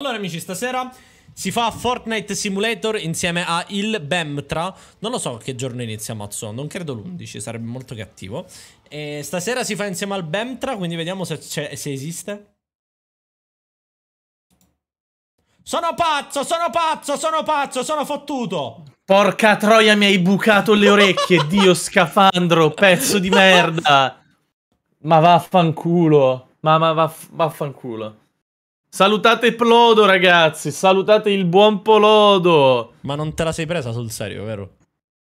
Allora amici, stasera si fa Fortnite Simulator insieme a Il Bemtra. Non lo so che giorno inizia Mazzo, non credo l'11, sarebbe molto cattivo. E stasera si fa insieme al Bemtra, quindi vediamo se, se esiste. Sono pazzo, sono pazzo, sono pazzo, sono fottuto! Porca troia, mi hai bucato le orecchie, Dio scafandro, pezzo di merda! Ma vaffanculo, ma, ma vaff vaffanculo. Salutate Plodo, ragazzi. Salutate il buon Polodo. Ma non te la sei presa sul serio, vero?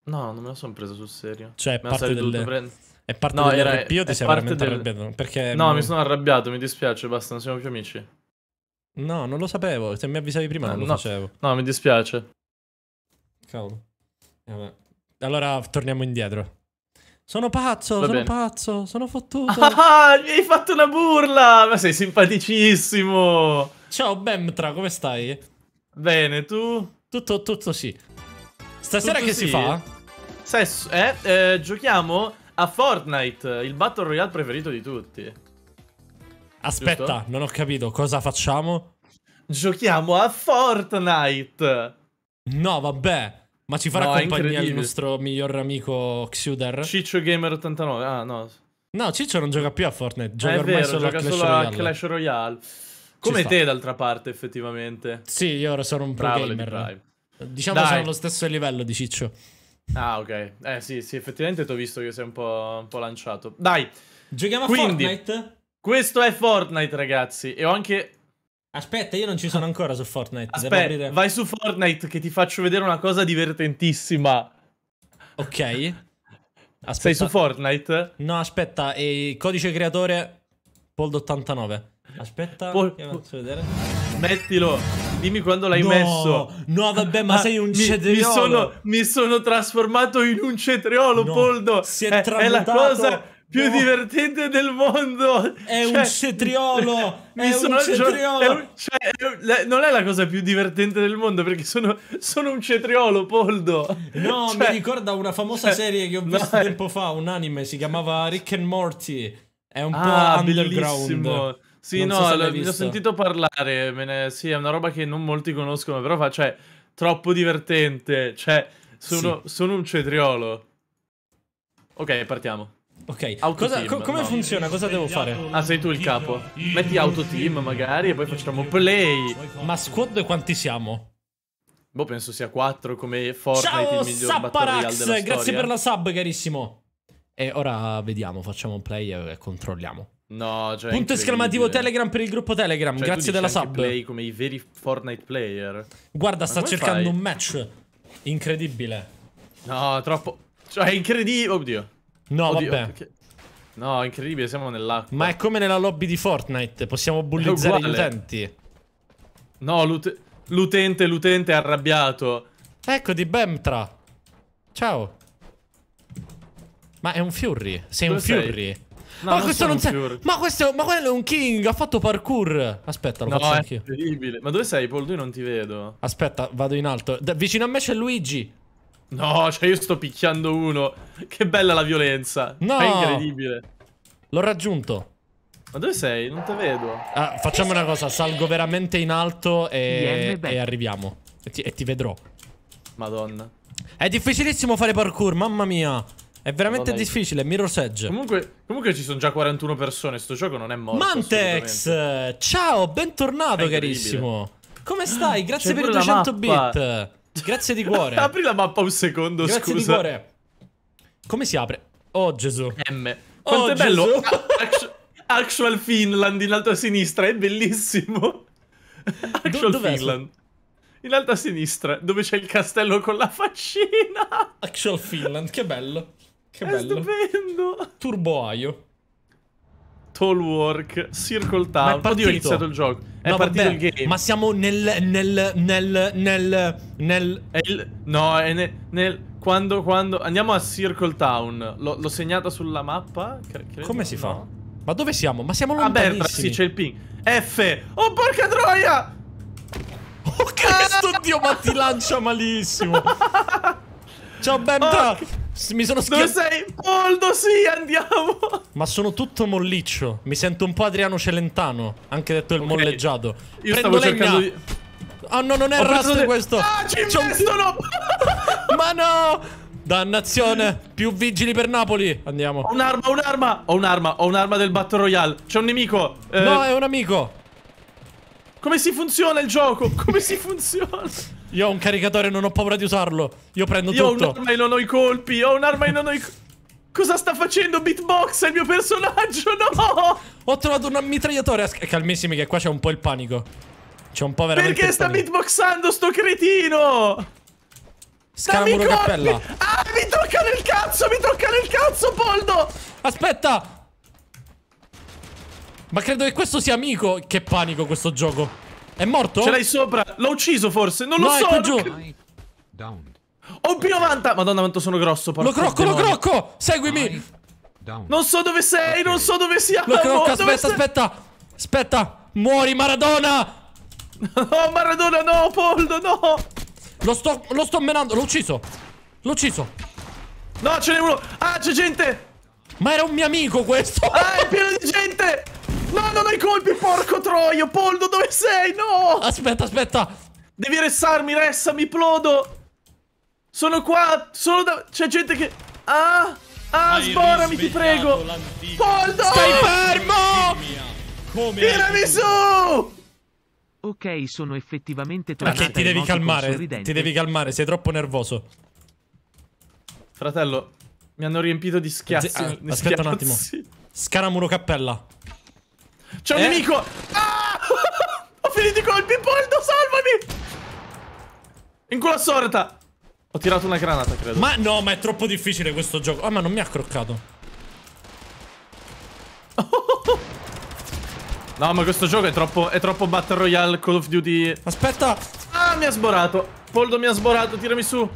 No, non me la sono presa sul serio. Cioè, è parte del... È parte no, era... io ti sei veramente del... arrabbiato. Perché no, mi... sono arrabbiato, mi dispiace, basta, non siamo più amici. No, non lo sapevo. Se mi avvisavi prima no, non lo no. facevo. No, mi dispiace. Cavolo. Allora, torniamo indietro. Sono pazzo, Va sono bene. pazzo, sono fottuto. Ah, mi hai fatto una burla! Ma sei simpaticissimo! Ciao Bemtra, come stai? Bene, tu? Tutto, tutto sì. Stasera tutto che sì. si fa? Sesso, eh, eh, giochiamo a Fortnite, il Battle Royale preferito di tutti. Aspetta, Giusto? non ho capito, cosa facciamo? Giochiamo a Fortnite! No, vabbè. Ma ci farà no, compagnia il nostro miglior amico Xuder? Ciccio Gamer 89. Ah, no. No, Ciccio non gioca più a Fortnite, gioca eh, ormai vero, solo, gioca a, Clash solo a Clash Royale. Come te d'altra parte, effettivamente. Sì, io ora sono un pro Bravo, gamer. Diciamo che sono allo stesso livello di Ciccio. Ah, ok. Eh sì, sì, effettivamente ti ho visto che sei un po', un po lanciato. Dai. Giochiamo Quindi, a Fortnite? Questo è Fortnite, ragazzi, e ho anche Aspetta, io non ci sono ancora su Fortnite. Aspetta, vai su Fortnite che ti faccio vedere una cosa divertentissima. Ok. Aspetta. Sei su Fortnite? No, aspetta, e codice creatore Pold89. Aspetta, Pol- che faccio vedere. Mettilo, dimmi quando l'hai no, messo. No, vabbè, ma ah, sei un mi, cetriolo. Mi sono, mi sono, trasformato in un cetriolo, no, Poldo. Si è, è, eh, è la cosa più no. divertente del mondo. È cioè, un cetriolo. È sono, un cetriolo. Cioè, è cioè, non è la cosa più divertente del mondo perché sono, sono un cetriolo, Poldo. No, mi cioè, ricorda una famosa cioè, serie che ho visto no, tempo fa, un anime, si chiamava Rick and Morty. È un ah, po' underground. Bellissimo. Sì, non no, so l- sentito parlare. Ne... Sì, è una roba che non molti conoscono, però fa, cioè, troppo divertente. Cioè, sono, sì. sono un cetriolo. Ok, partiamo. Ok, Cosa, co- come no. funziona? Cosa devo fare? Ah, sei tu il capo. Metti autoteam magari e poi facciamo play. Ma squad quanti siamo? Boh, penso sia 4 come Fortnite Ciao, il miglior Sapparax, grazie storia. per la sub, carissimo. E ora vediamo, facciamo play e controlliamo. No, cioè Punto esclamativo Telegram per il gruppo Telegram, cioè, grazie della sub. play come i veri Fortnite player. Guarda, Ma sta cercando fai? un match incredibile. No, troppo. Cioè, è incredibile. Oddio. No, Oddio, vabbè. Che... No, incredibile, siamo nell'acqua. Ma è come nella lobby di Fortnite, possiamo bullizzare gli utenti. No, l'utente, l'utente è arrabbiato. Ecco di Bemtra. Ciao. Ma è un Fury, sei Dove un sei? No, ma non questo non sei. Ma questo ma quello è un king, ha fatto parkour. Aspetta, lo no, faccio anch'io. incredibile. Ma dove sei, Paul? Io non ti vedo. Aspetta, vado in alto. Da, vicino a me c'è Luigi. No, cioè io sto picchiando uno. Che bella la violenza. No. È incredibile. L'ho raggiunto. Ma dove sei? Non te vedo. Ah, facciamo una cosa. Salgo veramente in alto e, e arriviamo. E ti, e ti, vedrò. Madonna. È difficilissimo fare parkour, mamma mia. È veramente Madonna. difficile, Mirror's Edge. Comunque, comunque ci sono già 41 persone, sto gioco non è morto. Mantex! Ciao, bentornato carissimo. Come stai? Grazie per i 200 bit. Grazie di cuore. Apri la mappa un secondo, Grazie scusa. Grazie di cuore. Come si apre? Oh Gesù. M. Quanto oh, è bello. Actual, actual Finland in alto a sinistra, è bellissimo. Actual Do Finland. In alto a sinistra, dove c'è il castello con la faccina. Actual Finland, che bello. Che è bello. stupendo. Turbo Aio. Work, Circle Town. Oddio, ho iniziato il gioco. È no, partito vabbè, il game. Ma siamo nel. nel. nel. nel. nel... È il, no, è nel. nel quando, quando. Andiamo a Circle Town. L'ho segnata sulla mappa. Credo, Come si no? fa? Ma dove siamo? Ma siamo lontanissimi. beh, sì, c'è il ping. F. Oh, porca troia! Oh, Cristo, Dio, ma ti lancia malissimo. Ciao, Benta. Oh, mi sono schiacciato. Dove sei? Poldo, sì, andiamo. Ma sono tutto molliccio. Mi sento un po' Adriano Celentano. Anche detto il okay. molleggiato. Io Prendo stavo legna. cercando di... Oh no, non è rasto le... questo. Ah, ci investono! Ma no! Dannazione! Più vigili per Napoli! Andiamo. Ho un'arma, ho un'arma! Ho un'arma, ho un'arma del Battle Royale. C'è un nemico. Eh... No, è un amico. Come si funziona il gioco? Come si funziona? Io ho un caricatore e non ho paura di usarlo. Io prendo io tutto. Io ho un'arma e non ho i colpi. ho un'arma e non ho i colpi. Cosa sta facendo Beatbox? È il mio personaggio, no! Ho trovato un ammitragliatore. Calmissimi che qua c'è un po' il panico. C'è un po' veramente Perché sta beatboxando sto cretino? Scaramuro cappella. Ah, mi tocca nel cazzo, mi tocca nel cazzo, Poldo! Aspetta! Ma credo che questo sia amico. Che panico questo gioco. È morto? Ce l'hai sopra. L'ho ucciso forse. Non lo no, so. No, è giù. Che... Oh, P90. Madonna, quanto sono grosso. Lo crocco, lo crocco. Seguimi. Down. Non so dove sei. Non so dove sia. Lo crocco, aspetta, aspetta. Aspetta. Muori, Maradona. No, Maradona, no, Poldo, no. Lo sto, lo sto menando. L'ho ucciso. L'ho ucciso. No, ce n'è uno. Ah, c'è gente. Ma era un mio amico questo. Ah, è pieno di gente. No, non hai colpi, porco troio! Poldo, dove sei? No! Aspetta, aspetta! Devi ressarmi, ressami, plodo! Sono qua, sono da... C'è gente che... Ah! Ah, hai sborami, ti prego! Poldo! Stai fermo! Come Tirami su! Ok, sono effettivamente tornato. Ma che ti devi calmare, ti devi calmare, sei troppo nervoso. Fratello, mi hanno riempito di schiazzi. Ah, aspetta schiazzi. un attimo. Scaramuro cappella. C'è un eh? nemico! Ah! Ho finito i colpi, Poldo, salvami! In quella sorta! Ho tirato una granata, credo. Ma no, ma è troppo difficile questo gioco. Ah, oh, ma non mi ha croccato. No, ma questo gioco è troppo, è troppo Battle Royale Call of Duty. Aspetta! Ah, mi ha sborato. Poldo mi ha sborato, tirami su.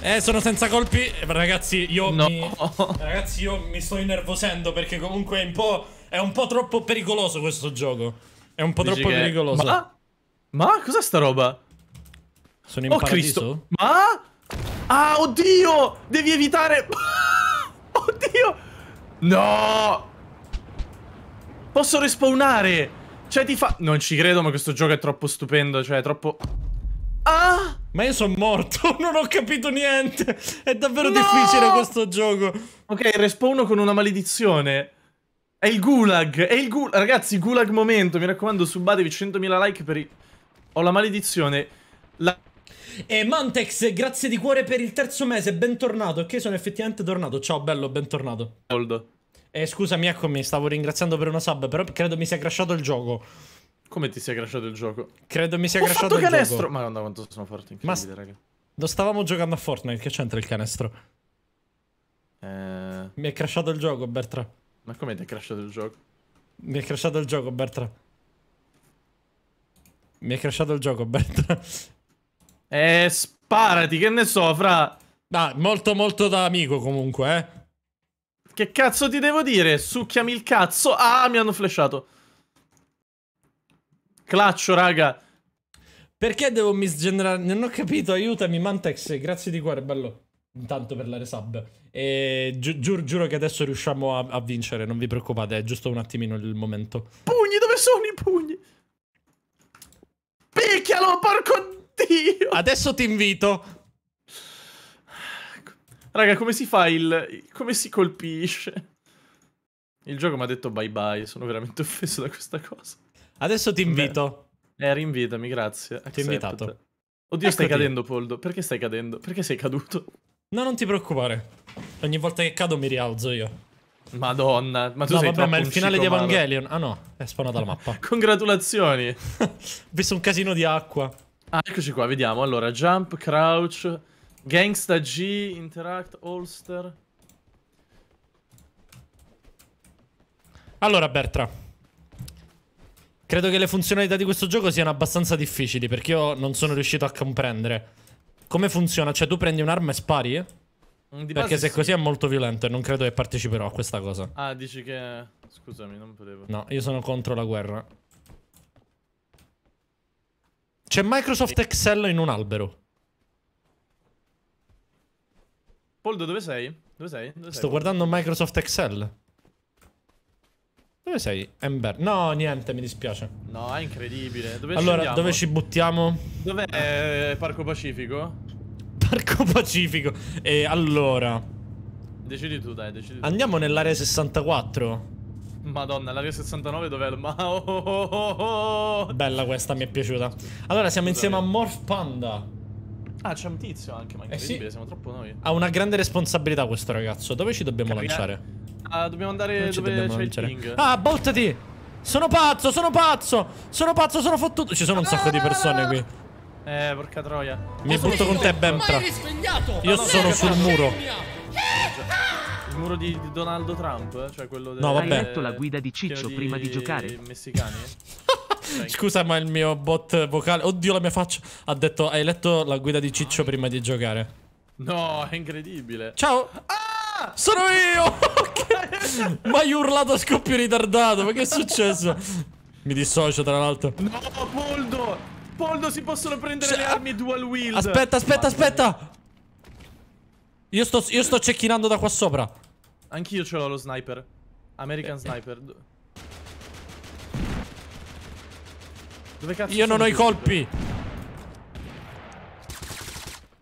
Eh, sono senza colpi. Eh, ragazzi, io no. mi... Ragazzi, io mi sto innervosendo perché comunque è un po' è un po' troppo pericoloso questo gioco. È un po' Dici troppo che... pericoloso. Ma? Ma cos'è sta roba? Sono in oh, paradiso? Cristo. Ma? Ah, oddio! Devi evitare... oddio! No! Posso respawnare! Cioè ti fa... Non ci credo, ma questo gioco è troppo stupendo, cioè è troppo... Ah! Ma io sono morto, non ho capito niente! È davvero no! difficile questo gioco! Ok, respawno con una maledizione. È il gulag, è il gulag. Ragazzi, gulag momento, mi raccomando, subatevi 100.000 like per i... Ho la maledizione. La... E Mantex, grazie di cuore per il terzo mese, bentornato. Ok, sono effettivamente tornato. Ciao, bello, bentornato. Gold. Eh, scusami, eccomi, stavo ringraziando per una sub, però credo mi sia crashato il gioco. Come ti sia crashato il gioco? Credo mi sia Ho crashato il canestro. gioco. Ma no, quanto sono forte, incredibile, Ma... raga. Non stavamo giocando a Fortnite, che c'entra il canestro? Eh... Mi è crashato il gioco, Bertra. Ma come ti è crashato il gioco? Mi è crashato il gioco, Bertra. Mi è crashato il gioco, Bertra. Eh, sparati, che ne so, fra... Ah, molto molto da amico comunque, eh. Che cazzo ti devo dire? Succhiami il cazzo. Ah, mi hanno flashato. Claccio, raga. Perché devo misgenerare? Non ho capito, aiutami, Mantex. Grazie di cuore, bello. Intanto per la resub. E gi- giur- giuro che adesso riusciamo a-, a vincere, non vi preoccupate, è giusto un attimino il momento. Pugni, dove sono i pugni? Picchialo, porco dio! Adesso ti invito. Raga, come si fa il... come si colpisce? Il gioco mi ha detto bye bye, sono veramente offeso da questa cosa. Adesso ti invito. Beh, eh, rinvitami, grazie. Ti ho invitato. Oddio, Eccoti. stai cadendo, Poldo. Perché stai cadendo? Perché sei caduto? No, non ti preoccupare. Ogni volta che cado mi rialzo io. Madonna, ma tu no, sei vabbè, ma è il finale di Evangelion. Ah no, è spawnata la mappa. Congratulazioni. Ho visto un casino di acqua. Ah, eccoci qua, vediamo. Allora, jump, crouch, gangsta G, interact, holster. Allora, Bertra. Credo che le funzionalità di questo gioco siano abbastanza difficili perché io non sono riuscito a comprendere. Come funziona? Cioè, tu prendi un'arma e spari? Eh? Perché se sì. così è molto violento e non credo che parteciperò a questa cosa. Ah, dici che... Scusami, non potevo. No, io sono contro la guerra. C'è Microsoft Excel in un albero. Poldo, dove sei? Dove sei? Dove Sto sei? guardando Microsoft Excel. Dove sei? Ember. No, niente, mi dispiace. No, è incredibile. Dove allora, scendiamo? dove ci buttiamo? Dov'è eh, Parco Pacifico? Parco Pacifico. E allora... Decidi tu, dai, decidi tu. Andiamo nell'area 64. Madonna, l'area 69 dov'è il Mao? Oh, oh, oh, Bella questa, mi è piaciuta. Allora, siamo insieme a Morph Panda. Ah, c'è un tizio anche, ma incredibile, eh sì. siamo troppo noi. Ha una grande responsabilità questo ragazzo. Dove ci dobbiamo Capina lanciare? Uh, dobbiamo andare dove c'è il ping. Ah, voltati! Sono pazzo, sono pazzo! Sono pazzo, sono fottuto! Ci sono un sacco di persone qui. Eh, porca troia. Mi Ho butto con te, Bempra. Io no, sono sul muro. Il muro di Donaldo Trump, eh, cioè quello del... No, vabbè. Hai letto la guida di Ciccio prima di giocare? messicani? Cioè, Scusa, ma il mio bot vocale... Oddio, la mia faccia. Ha detto, hai letto la guida di Ciccio prima di giocare? No, è incredibile. Ciao! Ah! Sono io! Ma hai urlato a scoppio ritardato, ma che è successo? Mi dissocio tra l'altro. No, Poldo! Poldo, si possono prendere le cioè, armi dual wield. Aspetta, aspetta, aspetta! Io sto, io sto cecchinando da qua sopra. Anch'io ce l'ho lo sniper. American eh. sniper. Dove cazzo Io non ho i colpi.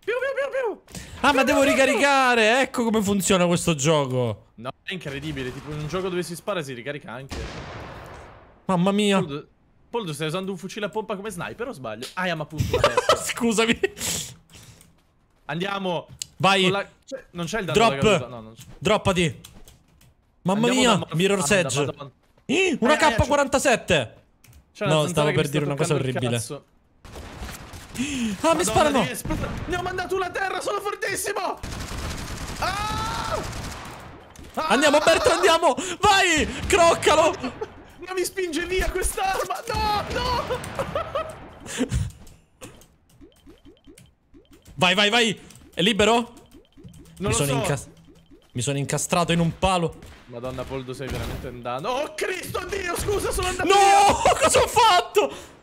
Più, più, più, più. Ah, ma devo ricaricare! Ecco come funziona questo gioco. No, è incredibile. Tipo, in un gioco dove si spara si ricarica anche. Mamma mia. Poldo, Poldo stai usando un fucile a pompa come sniper o sbaglio? Ah, ma appunto. Scusami. Andiamo. Vai. La... Non c'è il danno. Drop. No, Droppati. Mamma Andiamo mia. Mirror's ah, Edge. Una eh, K47. No, stavo per dire una cosa orribile. Cazzo. Ah, Madonna, mi sparano! Mia, spara ne ho mandato una terra, sono fortissimo! Ah! Ah! Andiamo, Berto, andiamo! Vai! Croccalo! Ma mi spinge via quest'arma! No, no! vai, vai, vai! È libero? Non mi sono so. incastrato. Mi sono incastrato in un palo. Madonna, Poldo, sei veramente andato. Oh, Cristo, Dio, scusa, sono andato No! Via. Cosa ho fatto?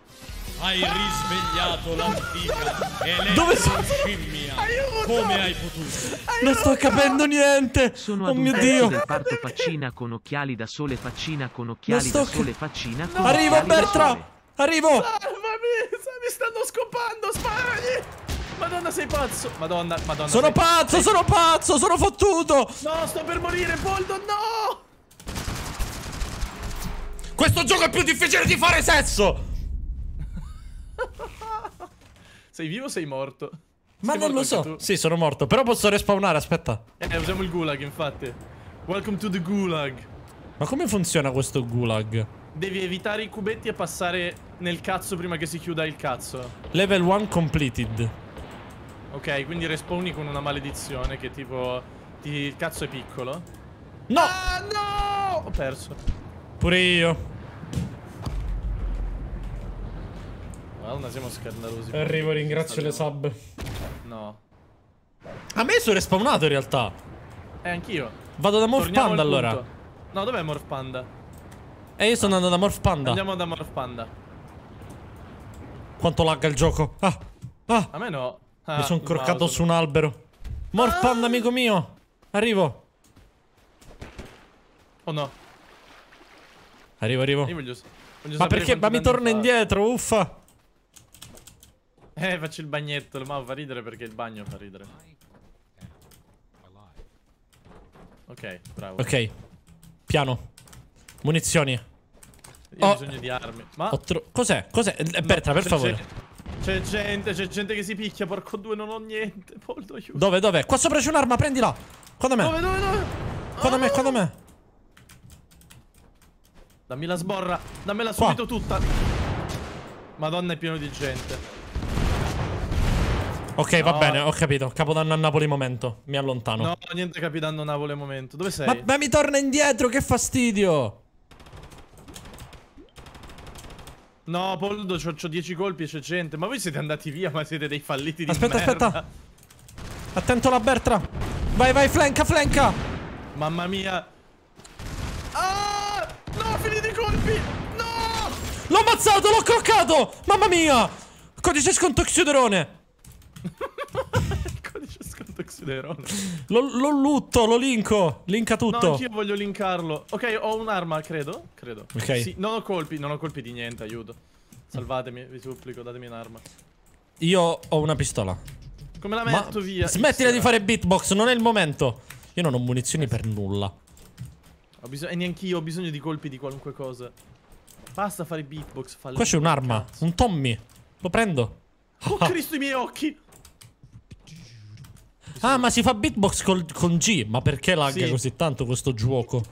Hai risvegliato l'antica e Dove sono? scimmia. Aiuto! Come hai potuto? Aiuto! Non sto capendo niente. Sono oh mio dio. del parto faccina con occhiali da sole faccina con occhiali da sole faccina. No. Arrivo Bertra. Arrivo. Salvami, mi stanno scopando, sparagli. Madonna sei pazzo Madonna, madonna Sono sei... pazzo, sei... sono pazzo, sono fottuto No, sto per morire, Boldo, no Questo gioco è più difficile di fare sesso sei vivo o sei morto? Ma sei non morto lo so. Tu? Sì, sono morto. Però posso respawnare, aspetta. Eh, usiamo il gulag, infatti. Welcome to the gulag. Ma come funziona questo gulag? Devi evitare i cubetti e passare nel cazzo prima che si chiuda il cazzo. Level 1 completed. Ok, quindi respawni con una maledizione che tipo... Ti... Il cazzo è piccolo. No! Ah, no! Ho perso. Pure io. Madonna, siamo scandalosi. Arrivo, ringrazio le sub. No. A me sono respawnato in realtà. Eh, anch'io. Vado da Morph Panda allora. No, dov'è Morph Panda? Eh, io sono andato da Morph Panda. Andiamo da Morph Panda. Quanto lagga il gioco. Ah, ah. A me no. Ah, Mi sono croccato su un albero. Morph ah. Panda, amico mio. Arrivo. Oh no. Arrivo, arrivo. Voglio, voglio ma perché? Ma mi torna indietro, uffa. Eh, faccio il bagnetto, ma fa ridere perché il bagno fa ridere. Ok, bravo. Ok. Piano. Munizioni. Io ho oh. bisogno di armi. Ma cos'è? Cos'è? Eh, Bertra, per favore. C'è gente, c'è gente che si picchia, porco due, non ho niente. Poldo, aiuto. Dove, dove? Qua sopra c'è un'arma, prendila. Qua me. Dove, dove, dove? Qua da me, qua ah! me. Dammi la sborra. Dammela subito qua. tutta. Madonna, è pieno di gente. Ok, no. va bene, ho capito. Capodanno a Napoli momento. Mi allontano. No, niente Capodanno a Napoli momento. Dove sei? Ma, ma mi torna indietro, che fastidio! No, Poldo, ho 10 colpi e c'è gente. Ma voi siete andati via, ma siete dei falliti di Aspetta, merda. aspetta. Attento alla Bertra. Vai, vai, flanca, flanca. Mamma mia. Ah! No, finiti i colpi. No! L'ho ammazzato, l'ho croccato. Mamma mia. Codice sconto chiuderone. Il codice sconto Xilerone. Lo, lo lutto, lo linko. Linka tutto. No, anch'io voglio linkarlo. Ok, ho un'arma, credo. Credo. Ok. Sì, non ho colpi, non ho colpi di niente, aiuto. Salvatemi, vi supplico, datemi un'arma. Io ho una pistola. Come la metto Ma via? Smettila di fare beatbox, non è il momento. Io non ho munizioni per nulla. Ho e neanch'io ho bisogno di colpi di qualunque cosa. Basta fare beatbox, Qua c'è un'arma, un Tommy. Lo prendo. Oh, ah. Cristo, i miei occhi! Ah, ma si fa beatbox col, con G. Ma perché lag sì. così tanto questo gioco?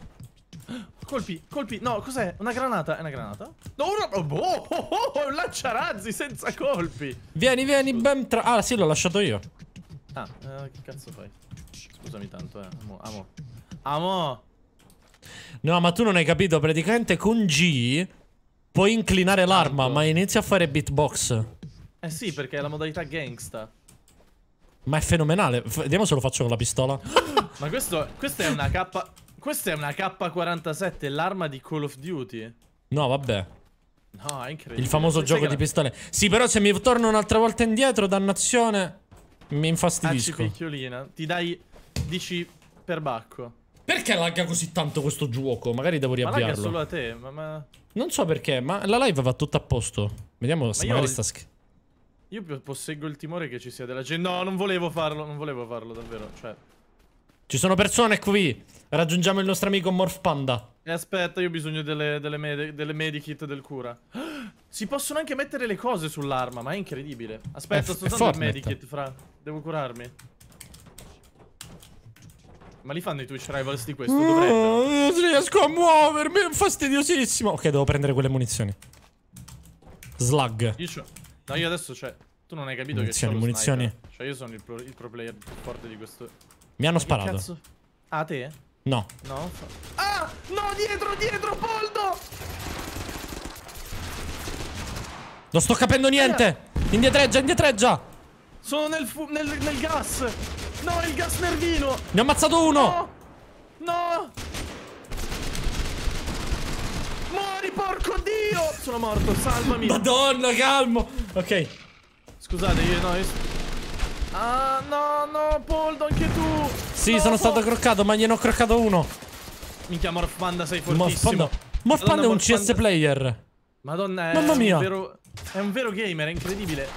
Colpi, colpi. No, cos'è? Una granata? È una granata? No, una... Oh, boh, oh, oh, oh, un lanciarazzi senza colpi. Vieni, vieni, bam. Tra... Ah, sì, l'ho lasciato io. Ah, eh, che cazzo fai? Scusami tanto, eh. Amo, amo. Amo. No, ma tu non hai capito. Praticamente con G puoi inclinare l'arma, ma inizia a fare beatbox. Eh sì, perché è la modalità gangsta. Ma è fenomenale. F vediamo se lo faccio con la pistola. Ma questo, questa è una K... Questa è una K47, l'arma di Call of Duty. No, vabbè. No, è incredibile. Il famoso Pensa gioco di la... pistole. Sì, però se mi torno un'altra volta indietro, dannazione, mi infastidisco. picchiolina. Ti dai... Dici bacco. Perché lagga così tanto questo gioco? Magari devo riavviarlo. Ma lagga solo a te, ma... ma... Non so perché, ma la live va tutta a posto. Vediamo ma se magari sta... Io posseggo il timore che ci sia della gente. No, non volevo farlo, non volevo farlo davvero, cioè. Ci sono persone qui. Raggiungiamo il nostro amico Morph Panda. E aspetta, io ho bisogno delle, delle, med delle medikit del cura. Si possono anche mettere le cose sull'arma, ma è incredibile. Aspetta, è sto usando il medikit, fra. Devo curarmi. Ma li fanno i Twitch Rivals di questo? Dovrebbero. non riesco a muovermi, è fastidiosissimo. Ok, devo prendere quelle munizioni. Slug. Io No, io adesso, cioè, tu non hai capito munizioni, che c'ho Munizioni, munizioni. Cioè, io sono il pro, il pro, player più forte di questo... Mi hanno sparato. Cazzo? Ah, te? No. No? Ah! No, dietro, dietro, Poldo! Non sto capendo niente! Indietreggia, indietreggia! Sono nel, nel, nel gas! No, il gas nervino! Ne ho ammazzato uno! No! no! fuori, porco dio! Sono morto, salvami. Madonna, calmo. Ok. Scusate, io no, io... Ah, no, no, Poldo, anche tu. Sì, no, sono stato croccato, ma gliene ho croccato uno. Minchia, Morfpanda, sei fortissimo. Morfpanda, Morfpanda è un Morfpanda... CS player. Madonna, è Mamma mia. Un vero... È un vero gamer, è incredibile.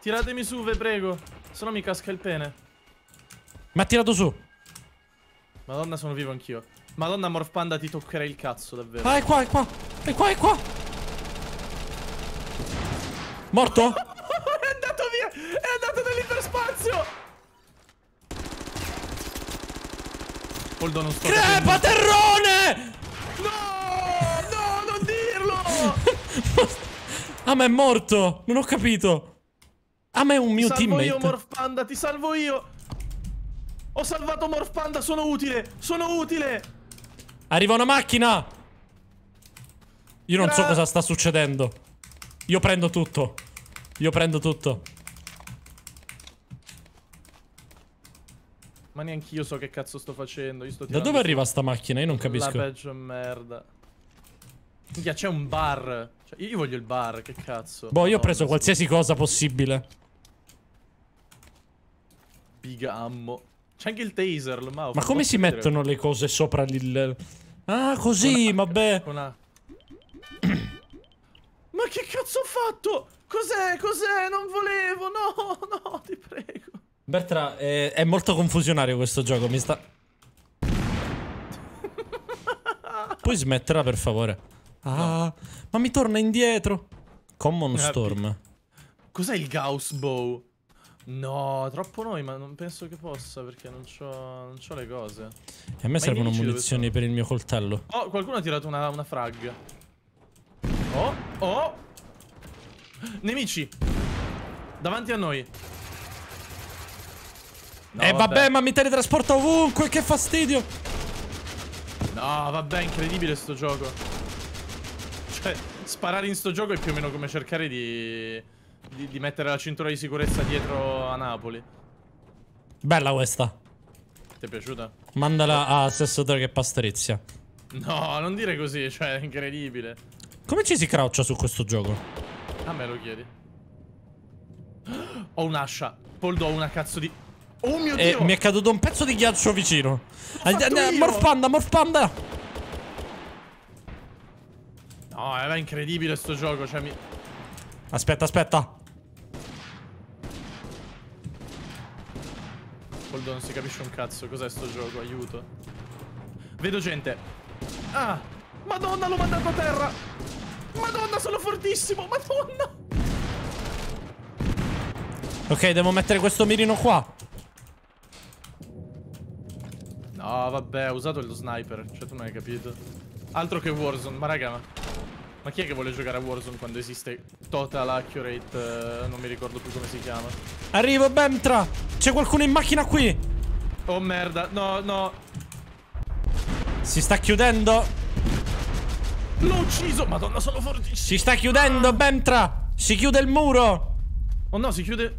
Tiratemi su, ve prego. Se no mi casca il pene. Mi ha tirato su. Madonna, sono vivo anch'io. Madonna Morph ti toccherà il cazzo davvero Ah è qua è qua È qua è qua Morto? è andato via È andato nell'iperspazio Poldo non sto Crepa terrone No No non dirlo Ah ma è morto Non ho capito Ah ma è un mio ti salvo teammate Salvo io Morph Ti salvo io Ho salvato Morph Sono utile Sono utile Arriva una macchina! Io non so cosa sta succedendo. Io prendo tutto. Io prendo tutto. Ma neanche io so che cazzo sto facendo. Sto da dove arriva sta macchina? Io non capisco. La peggio merda. Minchia, c'è un bar. Cioè, io voglio il bar, che cazzo. Boh, io ho preso qualsiasi cosa possibile. Bigammo. C'è anche il taser, il mouse. Ma come si mettono le cose sopra il... Ah, così, una... vabbè. Una... ma che cazzo ho fatto? Cos'è? Cos'è? Non volevo, no, no, ti prego. Bertra, è, eh, è molto confusionario questo gioco, mi sta... Puoi smetterla, per favore? Ah, no. ma mi torna indietro. Common Storm. Cos'è il Gauss Bow? No, troppo noi, ma non penso che possa perché non ho le cose. E a me servono munizioni per il mio coltello. Oh, qualcuno ha tirato una, una frag. Oh, oh. Nemici. Davanti a noi. No, eh vabbè. vabbè, ma mi teletrasporta ovunque, che fastidio. No, vabbè, incredibile sto gioco. Cioè, sparare in sto gioco è più o meno come cercare di di, di mettere la cintura di sicurezza dietro a Napoli. Bella questa. Ti è piaciuta? Mandala a Assessore che pastorizia. No, non dire così, cioè, è incredibile. Come ci si crouccia su questo gioco? A me lo chiedi. Ho un'ascia. Poldo, ho una cazzo di... Oh mio eh, dio! mi è caduto un pezzo di ghiaccio vicino. Eh, morph panda, morph panda! No, era incredibile sto gioco, cioè mi... Aspetta, aspetta. Holdo non si capisce un cazzo. Cos'è sto gioco? Aiuto. Vedo gente. Ah! Madonna, l'ho mandato a terra! Madonna, sono fortissimo! Madonna! Ok, devo mettere questo mirino qua. No, vabbè, ho usato lo sniper. Cioè, tu non hai capito. Altro che Warzone, ma raga, ma... Ma chi è che vuole giocare a Warzone quando esiste Total Accurate? Uh, non mi ricordo più come si chiama. Arrivo, Bemtra! C'è qualcuno in macchina qui! Oh merda, no, no. Si sta chiudendo. L'ho ucciso, madonna, sono fortissimo. Si sta chiudendo, Bemtra! Si chiude il muro! Oh no, si chiude...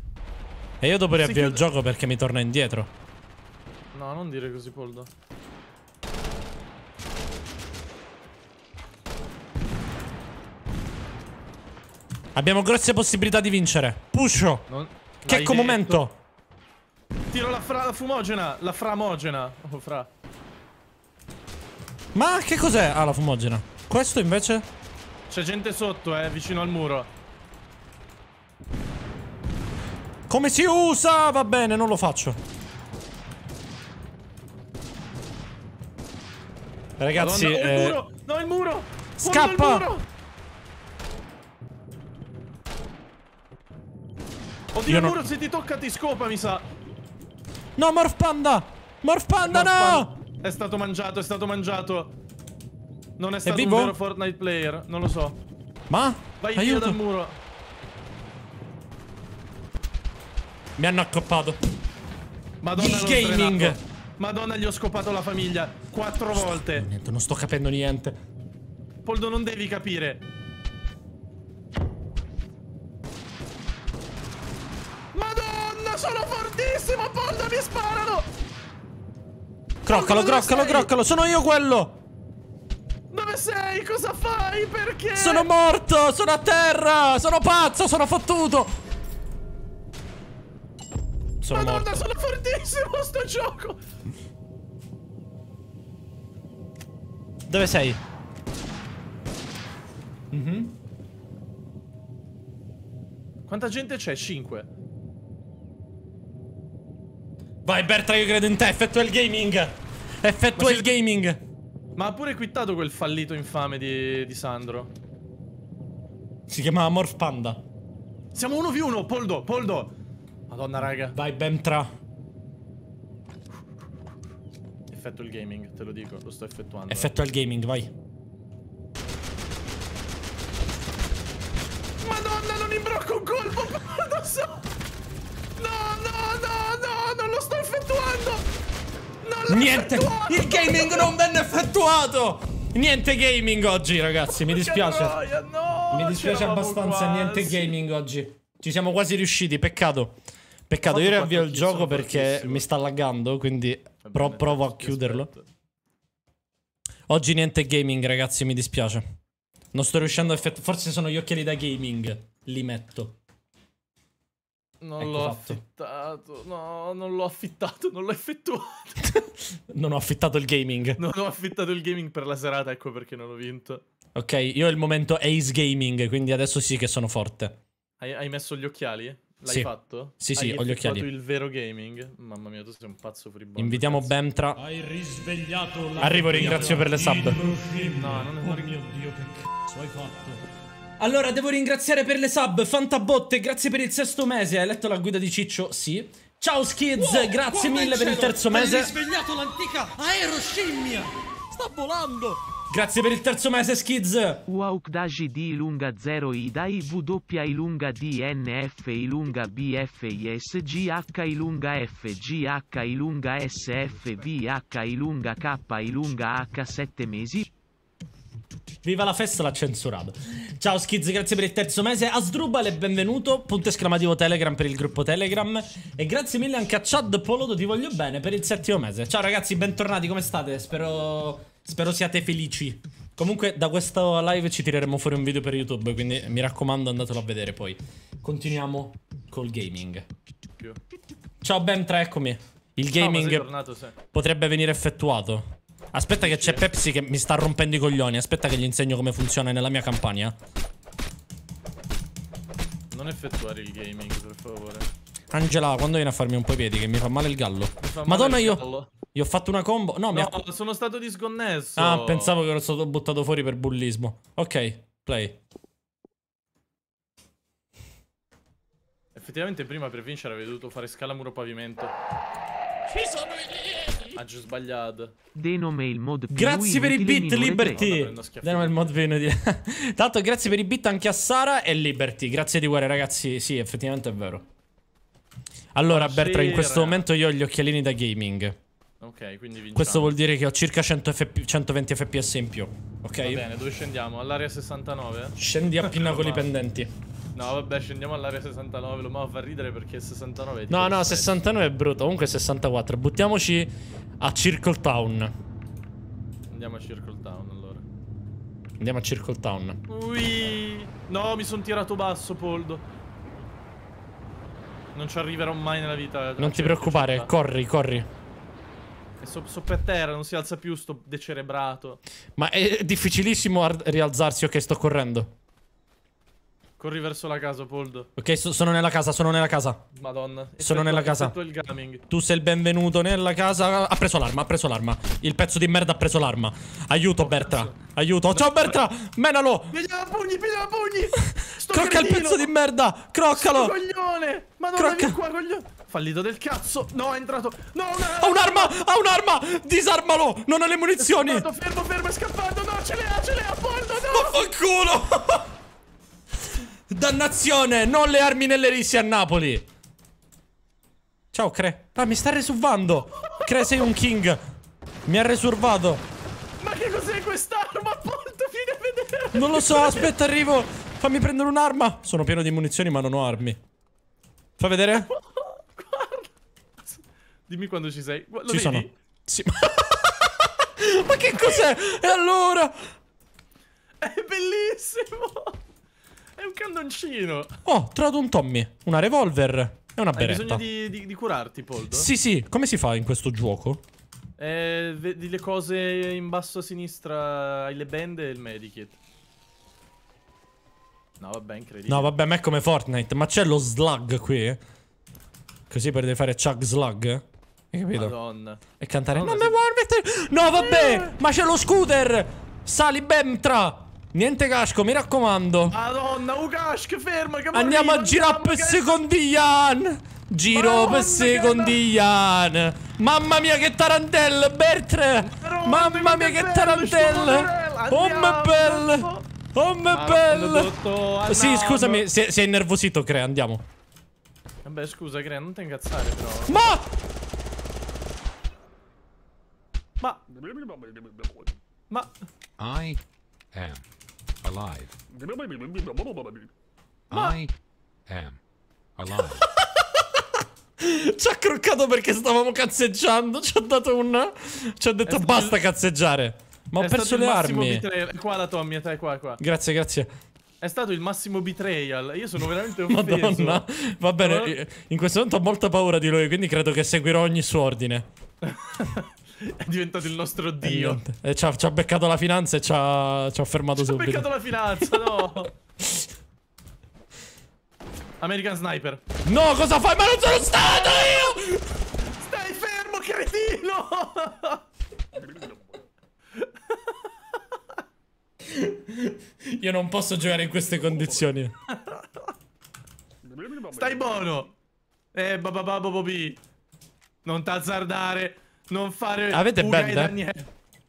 E io dopo riavvio il gioco perché mi torna indietro. No, non dire così, Poldo. Abbiamo grosse possibilità di vincere. Puscio. Non... Checco momento. Tiro la, fra... la fumogena. La framogena. Oh, fra. Ma che cos'è? Ah, la fumogena. Questo invece? C'è gente sotto, eh, vicino al muro. Come si usa? Va bene, non lo faccio. Ragazzi, Madonna, oh, eh... il muro! No, il muro! Scappa! Oddio, non... Muro, se ti tocca ti scopa, mi sa. No, Morph Panda! Morph Panda, no! Pan... È stato mangiato, è stato mangiato. Non è stato è vivo? un vero Fortnite player, non lo so. Ma? Vai Aiuto. via dal muro. Mi hanno accoppato. Madonna, Di gaming! Trenato. Madonna, gli ho scopato la famiglia. Quattro non volte. Sto... Niente, non sto capendo niente. Poldo, non devi capire. sono fortissimo, Poldo, mi sparano! Croccalo, croccalo, sei? croccalo, sono io quello! Dove sei? Cosa fai? Perché? Sono morto, sono a terra, sono pazzo, sono fottuto! Sono Madonna, morto. sono fortissimo sto gioco! Dove sei? Mm -hmm. Quanta gente c'è? 5. Vai Bertra, io credo in te, effettua il gaming! Effettua il gaming! Ma ha pure quittato quel fallito infame di, di Sandro. Si chiamava Morph Panda. Siamo 1v1, Poldo, Poldo! Madonna raga. Vai Bertra Effetto il gaming, te lo dico, lo sto effettuando. Eh. Effetto il gaming, vai. Madonna, non imbrocco un colpo, Poldo! So... No, no, no, no! lo sto effettuando! Non Niente, effettuato. il gaming non venne effettuato! Niente gaming oggi, ragazzi, mi dispiace. no, mi dispiace abbastanza, quasi. niente gaming oggi. Ci siamo quasi riusciti, peccato. Peccato, io riavvio il gioco perché mi sta laggando, quindi pro provo a chiuderlo. Oggi niente gaming, ragazzi, mi dispiace. Non sto riuscendo a effettuare... Forse sono gli occhiali da gaming, li metto. Non ecco l'ho fatto. affittato, no, non l'ho affittato, non l'ho effettuato. non ho affittato il gaming. Non ho affittato il gaming per la serata, ecco perché non ho vinto. Ok, io ho il momento Ace Gaming, quindi adesso sì che sono forte. Hai, hai messo gli occhiali? L'hai sì. fatto? Sì, sì, hai ho gli occhiali. Hai il vero gaming? Mamma mia, tu sei un pazzo furibondo. Invitiamo cazzo. Bemtra. Hai risvegliato la Arrivo, ringrazio per le sub. No, non è... Oh mio Dio, che cazzo hai fatto? Allora, devo ringraziare per le sub, Fantabotte, grazie per il sesto mese. Hai letto la guida di Ciccio? Sì. Ciao Skids, wow, grazie mille per il terzo mese. Hai svegliato l'antica aeroscimmia! Sta volando! Grazie per il terzo mese, Skids! Wow, Daji D lunga 0 I dai W lunga D N F I lunga B F I S G H I lunga F G H I lunga S F V H I lunga K I lunga H 7 mesi Viva la festa l'ha censurato. Ciao Schizzi, grazie per il terzo mese. Asdrubal e benvenuto. Punto esclamativo Telegram per il gruppo Telegram. E grazie mille anche a Chad Polodo, ti voglio bene, per il settimo mese. Ciao ragazzi, bentornati, come state? Spero, spero siate felici. Comunque da questa live ci tireremo fuori un video per YouTube, quindi mi raccomando andatelo a vedere poi. Continuiamo col gaming. Ciao Bentra, eccomi. Il gaming no, tornato, potrebbe venire effettuato. Aspetta che c'è Pepsi che mi sta rompendo i coglioni. Aspetta che gli insegno come funziona nella mia campagna. Non effettuare il gaming, per favore. Angela, quando viene a farmi un po' i piedi che mi fa male il gallo? Male Madonna, il gallo. io... Gli ho fatto una combo. No, no mi ha... sono stato disconnesso. Ah, pensavo che ero stato buttato fuori per bullismo. Ok, play. Effettivamente prima per vincere avevi dovuto fare scala muro pavimento. Ci sono i alieni! Ah, giù sbagliato. Denome il mod Grazie per i beat, Liberty. Denome il mod più inutile. Tanto grazie per i beat anche a Sara e Liberty. Grazie di cuore, ragazzi. Sì, effettivamente è vero. Allora, Buonasera. Ah, Bertra, in questo momento io ho gli occhialini da gaming. Ok, quindi vinciamo. Questo vuol dire che ho circa FP 120 fps in più. Ok. Va bene, dove scendiamo? All'area 69? Scendi a pinnacoli pendenti. No, vabbè, scendiamo all'area 69. Lo mo fa ridere perché 69 è No, no, 69 è brutto. Comunque 64. Buttiamoci a Circle Town. Andiamo a Circle Town allora. Andiamo a Circle Town. Ui! No, mi sono tirato basso, Poldo. Non ci arriverò mai nella vita. Eh, non ti preoccupare, città. corri, corri. È so, so per terra, non si alza più sto decerebrato. Ma è difficilissimo rialzarsi, ok, sto correndo. Corri verso la casa, Poldo. Ok, so sono nella casa, sono nella casa. Madonna. Sono effettua, nella casa. Tu sei il benvenuto nella casa. Ha preso l'arma, ha preso l'arma. Il pezzo di merda ha preso l'arma. Aiuto, oh, Bertra. Cazzo. Aiuto. Ciao, Bertra. No. Menalo. Pigliala pugni, pigliala pugni. Sto Crocca gredino. il pezzo di merda. Croccalo. Sto coglione. Madonna, Crocca. qua, coglione. Fallito del cazzo. No, è entrato. No, no. Ha un'arma, ha un'arma. Disarmalo. Non ha le munizioni. È fermo, fermo, è scappato. No, ce l'ha, ce l'ha, Poldo. No. Ma fa culo. Dannazione, non le armi nelle risse a Napoli. Ciao, Cre. Ah, mi sta resurvando. Cre, sei un king. Mi ha resurvato. Ma che cos'è quest'arma? Appunto, fine a vedere. Non lo so, aspetta, arrivo. Fammi prendere un'arma. Sono pieno di munizioni, ma non ho armi. Fa vedere? Guarda. Dimmi quando ci sei. Lo ci vedi? sono. Sì. ma che cos'è? E allora? È bellissimo. È un cannoncino. Oh, ho trovato un Tommy, una revolver e una beretta. Hai bisogno di, di, di curarti, Poldo? Sì, sì. Come si fa in questo gioco? Eh, vedi le cose in basso a sinistra, hai le bende e il medikit. No, vabbè, incredibile. No, vabbè, ma è come Fortnite. Ma c'è lo slug qui? Così per fare chug slug? Hai capito? Madonna. E cantare... Madonna, non si... mi vuoi mettere... No, vabbè! Eh. Ma c'è lo scooter! Sali Bemtra! Niente casco, mi raccomando. Madonna, un casco, ferma. Che Andiamo a girare per secondi, secondiglian. Giro per secondi, secondiglian. Mamma mia, che tarantelle, Bertre. Mamma mia, che tarantelle. Oh, ma belle. Oh, ma belle. Sì, scusami, si è innervosito, Crea. Andiamo. Vabbè, scusa, Crea, non ti incazzare, però. Ma... Ma... Ma... I am alive. I am alive. ci ha croccato perché stavamo cazzeggiando. Ci ha dato un. Ci ha detto basta cazzeggiare. Ma ho perso le armi. Qua la Tommy, te, qua, qua. Grazie, grazie. È stato il massimo betrayal. Io sono veramente un Madonna. Va bene, in questo momento ho molta paura di lui, quindi credo che seguirò ogni suo ordine. È diventato il nostro eh, dio. E, eh, ci, ha, ci, ha, beccato la finanza e ci ha, ci ha fermato ci subito. Ci ha beccato la finanza, no. American Sniper. No, cosa fai? Ma non sono stato io! Stai fermo, cretino! Io non posso giocare in queste condizioni. Stai buono. Eh, babababobi. Non t'azzardare. Non fare Avete band,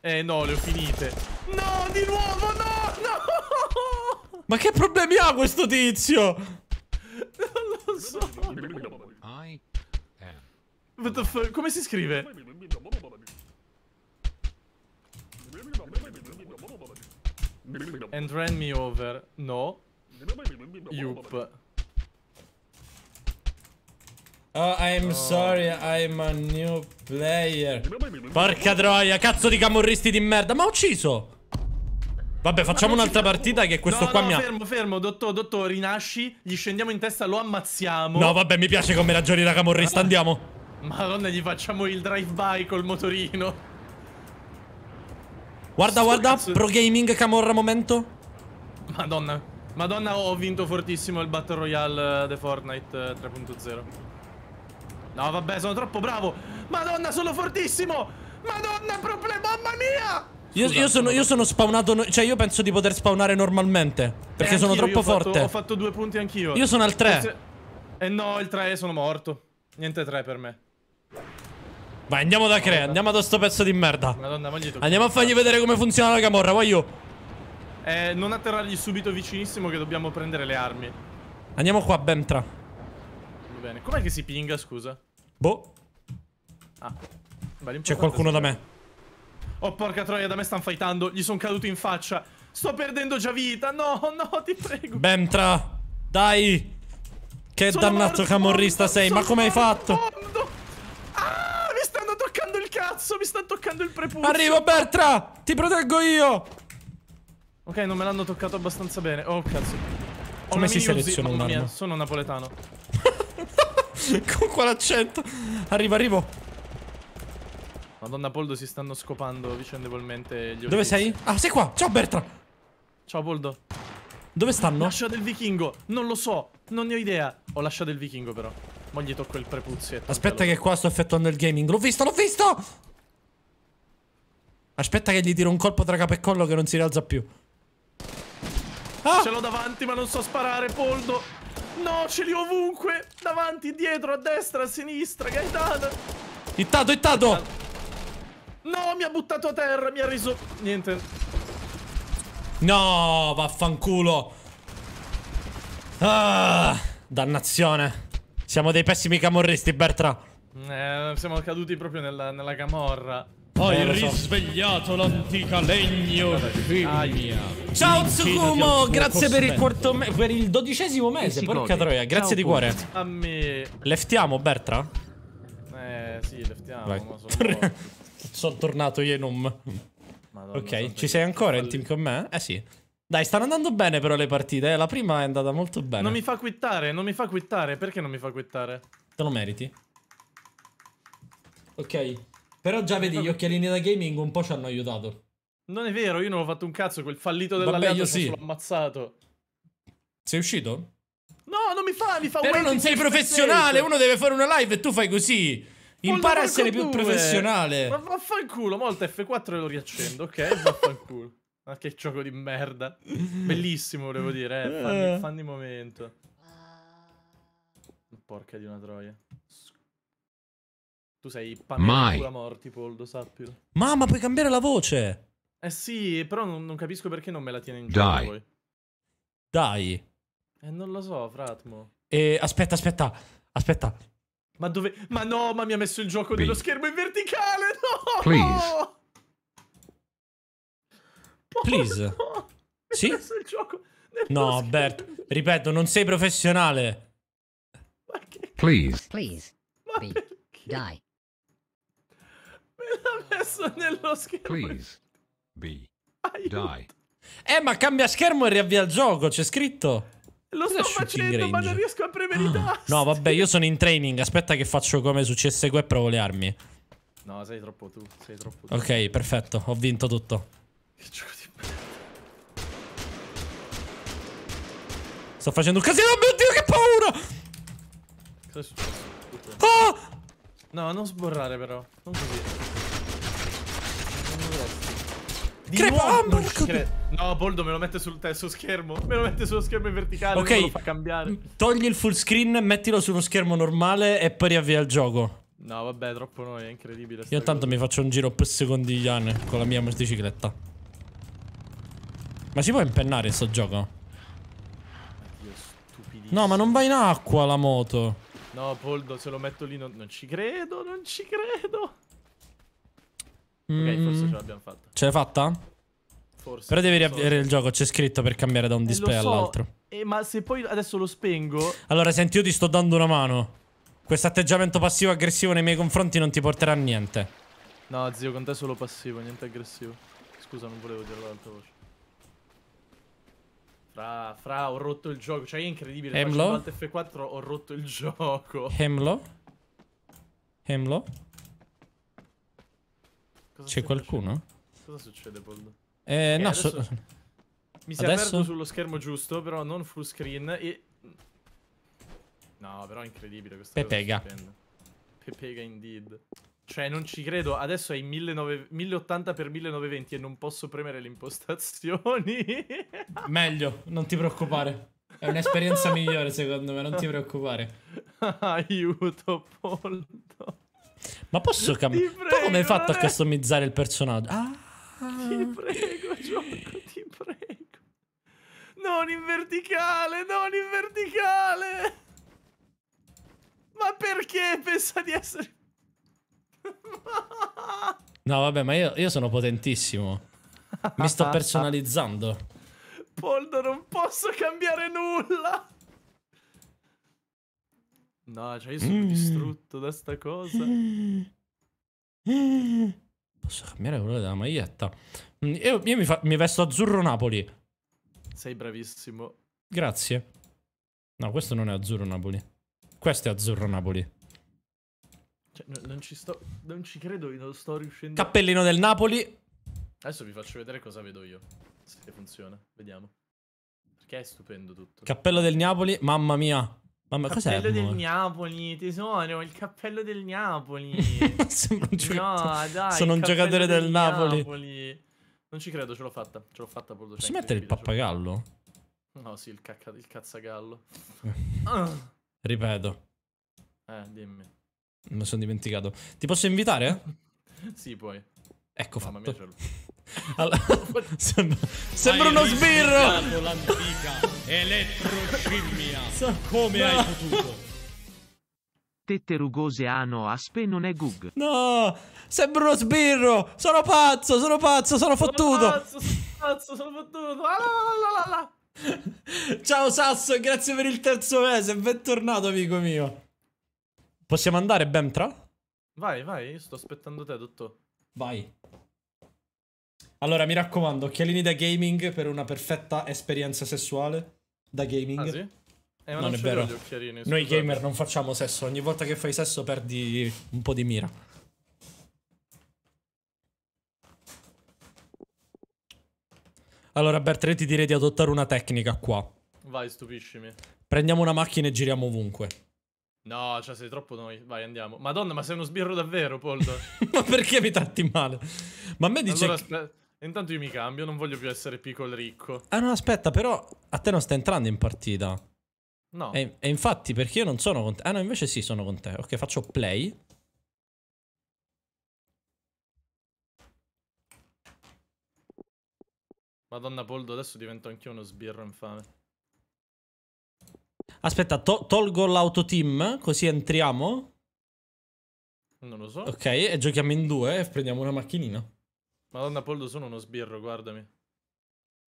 Eh no, le ho finite. No, di nuovo, no, no! Ma che problemi ha questo tizio? Non lo so. What the fuck? Come si scrive? And ran me over. No. Yup. Oh, I'm oh. sorry, I'm a new player. Porca troia, cazzo di camorristi di merda. Ma ho ucciso. Vabbè, facciamo un'altra partita che questo no, qua no, mi ha... fermo, fermo, dottor, dottor, rinasci, gli scendiamo in testa, lo ammazziamo. No, vabbè, mi piace come ragioni da camorrista, andiamo. Madonna, gli facciamo il drive-by col motorino. Guarda, Sto guarda, cazzo... pro gaming camorra momento. Madonna, madonna, ho vinto fortissimo il Battle Royale di eh, Fortnite 3.0. Eh, No, vabbè, sono troppo bravo. Madonna, sono fortissimo. Madonna, problema, mamma mia. Io, io, sono, io, sono, spawnato. Cioè, io penso di poter spawnare normalmente. Perché eh, sono troppo forte. Fatto, ho fatto due punti anch'io. Io sono al 3. E eh no, il 3 sono morto. Niente 3 per me. Vai, andiamo da Cre. Andiamo da sto pezzo di merda. Madonna, ma Andiamo a fargli vedere come funziona la camorra. Voglio. Eh, non atterrargli subito vicinissimo, che dobbiamo prendere le armi. Andiamo qua, Bentra bene. Com'è che si pinga, scusa? Boh. Ah. C'è qualcuno da me. Oh, porca troia, da me stanno fightando. Gli sono caduto in faccia. Sto perdendo già vita. No, no, ti prego. Bentra, dai. Che sono dannato morto, camorrista morto, sei. Ma come hai fatto? Morto. Ah, mi stanno toccando il cazzo. Mi sta toccando il prepuzio. Arrivo, Bertra. Ti proteggo io. Ok, non me l'hanno toccato abbastanza bene. Oh, cazzo. Come si seleziona un un'arma? Sono napoletano. Con quell'accento. Arrivo, arrivo. Madonna, Poldo si stanno scopando vicendevolmente gli Dove sei? Ah, sei qua. Ciao, Bertra. Ciao, Poldo. Dove stanno? Lascia del vichingo. Non lo so. Non ne ho idea. Ho lasciato il vichingo, però. Ma gli tocco il prepuzio. Aspetta che qua sto effettuando il gaming. L'ho visto, l'ho visto! Aspetta che gli tiro un colpo tra capo e collo che non si rialza più. Ah! Ce l'ho davanti, ma non so sparare, Poldo. No, ce li ho ovunque! Davanti, dietro, a destra, a sinistra, Gaetano! Ittato, ittato No, mi ha buttato a terra, mi ha riso... Niente. No, vaffanculo! Ah, dannazione. Siamo dei pessimi camorristi, Bertra. Eh, siamo caduti proprio nella, nella camorra. Poi eh, risvegliato so. l'antica legno. Ciao Tsukumo, grazie per il, quarto me- per il dodicesimo mese. Porca troia, grazie Ciao, di cuore. A me. Leftiamo, Bertra? Eh, sì, leftiamo. Vai. Ma sono, sono tornato io in um. ok, ci sei ancora in team con me? Eh sì. Dai, stanno andando bene però le partite. Eh. La prima è andata molto bene. Non mi fa quittare, non mi fa quittare. Perché non mi fa quittare? Te lo meriti. Ok. Però già vedi, gli occhialini da gaming un po' ci hanno aiutato. Non è vero, io non ho fatto un cazzo, quel fallito dell'alleato sì. l'ho ammazzato. Sei uscito? No, non mi fa, mi fa Però non sei professionale, uno deve fare una live e tu fai così. Impara a essere più eh. professionale. Ma vaffanculo, molto F4 e lo riaccendo, ok? Vaffanculo. Ma che gioco di merda. Bellissimo, volevo dire, eh. Fanni, eh. fanni momento. Porca di una troia. Tu sei Pamela morti, Poldo, sappilo. Mamma, puoi cambiare la voce! Eh sì, però non, non capisco perché non me la tiene in giro Dai. Dai. Eh, non lo so, Fratmo. Eh, aspetta, aspetta, aspetta. Ma dove... Ma no, ma mi ha messo il gioco Please. dello schermo in verticale, no! Please. Oh, Please. No. Sì? No, schermo. Bert, ripeto, non sei professionale. Che... Please. Please. Ma Be. L'ha messo nello schermo. Please. B. Aiuto. Die. Eh, ma cambia schermo e riavvia il gioco, c'è scritto. Lo sto facendo, range? ma non riesco a premere i ah. tasti. No, vabbè, io sono in training. Aspetta che faccio come su CSGO e provo le armi. No, sei troppo tu, sei troppo tu. Ok, perfetto, ho vinto tutto. Che gioco di merda. Sto facendo un casino, oh mio Dio, che paura! Cosa è successo? Ah! No, non sborrare però, non così. Di Crepa, nuovo, oh, cre No, Boldo me lo mette sul testo schermo. Me lo mette sullo schermo in verticale. Ok, lo fa cambiare. Togli il full screen, mettilo su uno schermo normale e poi riavvia il gioco. No, vabbè, troppo noi, è incredibile. Io intanto mi faccio un giro per secondigliane con la mia motocicletta. Ma si può impennare sto gioco? stupidissimo. No, ma non va in acqua la moto. No, Poldo, se lo metto lì non, non ci credo, non ci credo. Ok, forse mm. ce l'abbiamo fatta. Ce l'hai fatta? Forse. Però devi riavviare so. il gioco, c'è scritto per cambiare da un eh, display eh, so. all'altro. Eh, ma se poi adesso lo spengo... Allora, senti, io ti sto dando una mano. Questo atteggiamento passivo-aggressivo nei miei confronti non ti porterà a niente. No, zio, con te solo passivo, niente aggressivo. Scusa, non volevo dirlo ad alta voce. Fra, fra, ho rotto il gioco. Cioè, è incredibile. Hemlo? F4 ho rotto il gioco. Hemlo? Hemlo? C'è qualcuno? Cosa succede, Poldo? Eh, okay, no, adesso... so... Mi si adesso... è aperto sullo schermo giusto, però non full screen e... No, però è incredibile questa Pepega. cosa stupenda. Pepega indeed. Cioè, non ci credo. Adesso è in 19... 1080x1920 e non posso premere le impostazioni. Meglio, non ti preoccupare. È un'esperienza migliore, secondo me, non ti preoccupare. Aiuto, Poldo. Ma posso cambiare? Tu come hai fatto a customizzare il personaggio? Ah. Ti prego, gioco, ti prego. Non in verticale, non in verticale. Ma perché pensa di essere... no, vabbè, ma io, io sono potentissimo. Mi sto personalizzando. Poldo, non posso cambiare nulla. No, cioè io sono distrutto da sta cosa. Posso cambiare colore della maglietta? Mm, io, io mi, fa, mi, vesto azzurro Napoli. Sei bravissimo. Grazie. No, questo non è azzurro Napoli. Questo è azzurro Napoli. Cioè, no, non ci sto... Non ci credo, non sto riuscendo... Cappellino del Napoli. Adesso vi faccio vedere cosa vedo io. Se funziona. Vediamo. Perché è stupendo tutto. Cappello del Napoli, mamma mia. Ma, cos'è? Il cappello del Napoli, tesoro, il cappello del Napoli. Sembra un giocatore. No, dai. Sono un giocatore del, del Napoli. Napoli. Non ci credo, ce l'ho fatta. Ce l'ho fatta proprio. Posso mettere il pappagallo? No, sì, il, cacca, il cazzagallo. Eh. Ah. Ripeto. Eh, dimmi. Mi sono dimenticato. Ti posso invitare? sì, puoi. Ecco Mamma fatto. Mia, alla... sembra, sembra uno sbirro. l'antica elettroscimmia. Come no. hai potuto? Tette rugose ano aspe non è gug. No, sembra uno sbirro. Sono pazzo, sono pazzo, sono fottuto. Sono pazzo, sono pazzo, sono fottuto. Ah, Ciao Sasso, grazie per il terzo mese. Bentornato, amico mio. Possiamo andare, Bentra? Vai, vai, io sto aspettando te, dottor. Vai. Allora, mi raccomando, occhialini da gaming per una perfetta esperienza sessuale da gaming. Ah, sì? Eh, non, non è vero. Noi gamer non facciamo sesso. Ogni volta che fai sesso perdi un po' di mira. Allora, Bertrand, ti direi di adottare una tecnica qua. Vai, stupiscimi. Prendiamo una macchina e giriamo ovunque. No, cioè sei troppo noi. Vai, andiamo. Madonna, ma sei uno sbirro davvero, Poldo. ma perché mi tratti male? Ma a me dice... Allora, che... Intanto io mi cambio, non voglio più essere piccolo ricco. Ah no, aspetta, però a te non sta entrando in partita. No. E, e infatti perché io non sono con te. Ah no, invece sì, sono con te. Ok, faccio play. Madonna Poldo, adesso divento anch'io uno sbirro infame. Aspetta, to tolgo l'autoteam, così entriamo. Non lo so. Ok, e giochiamo in due e prendiamo una macchinina. Madonna Poldo, sono uno sbirro, guardami.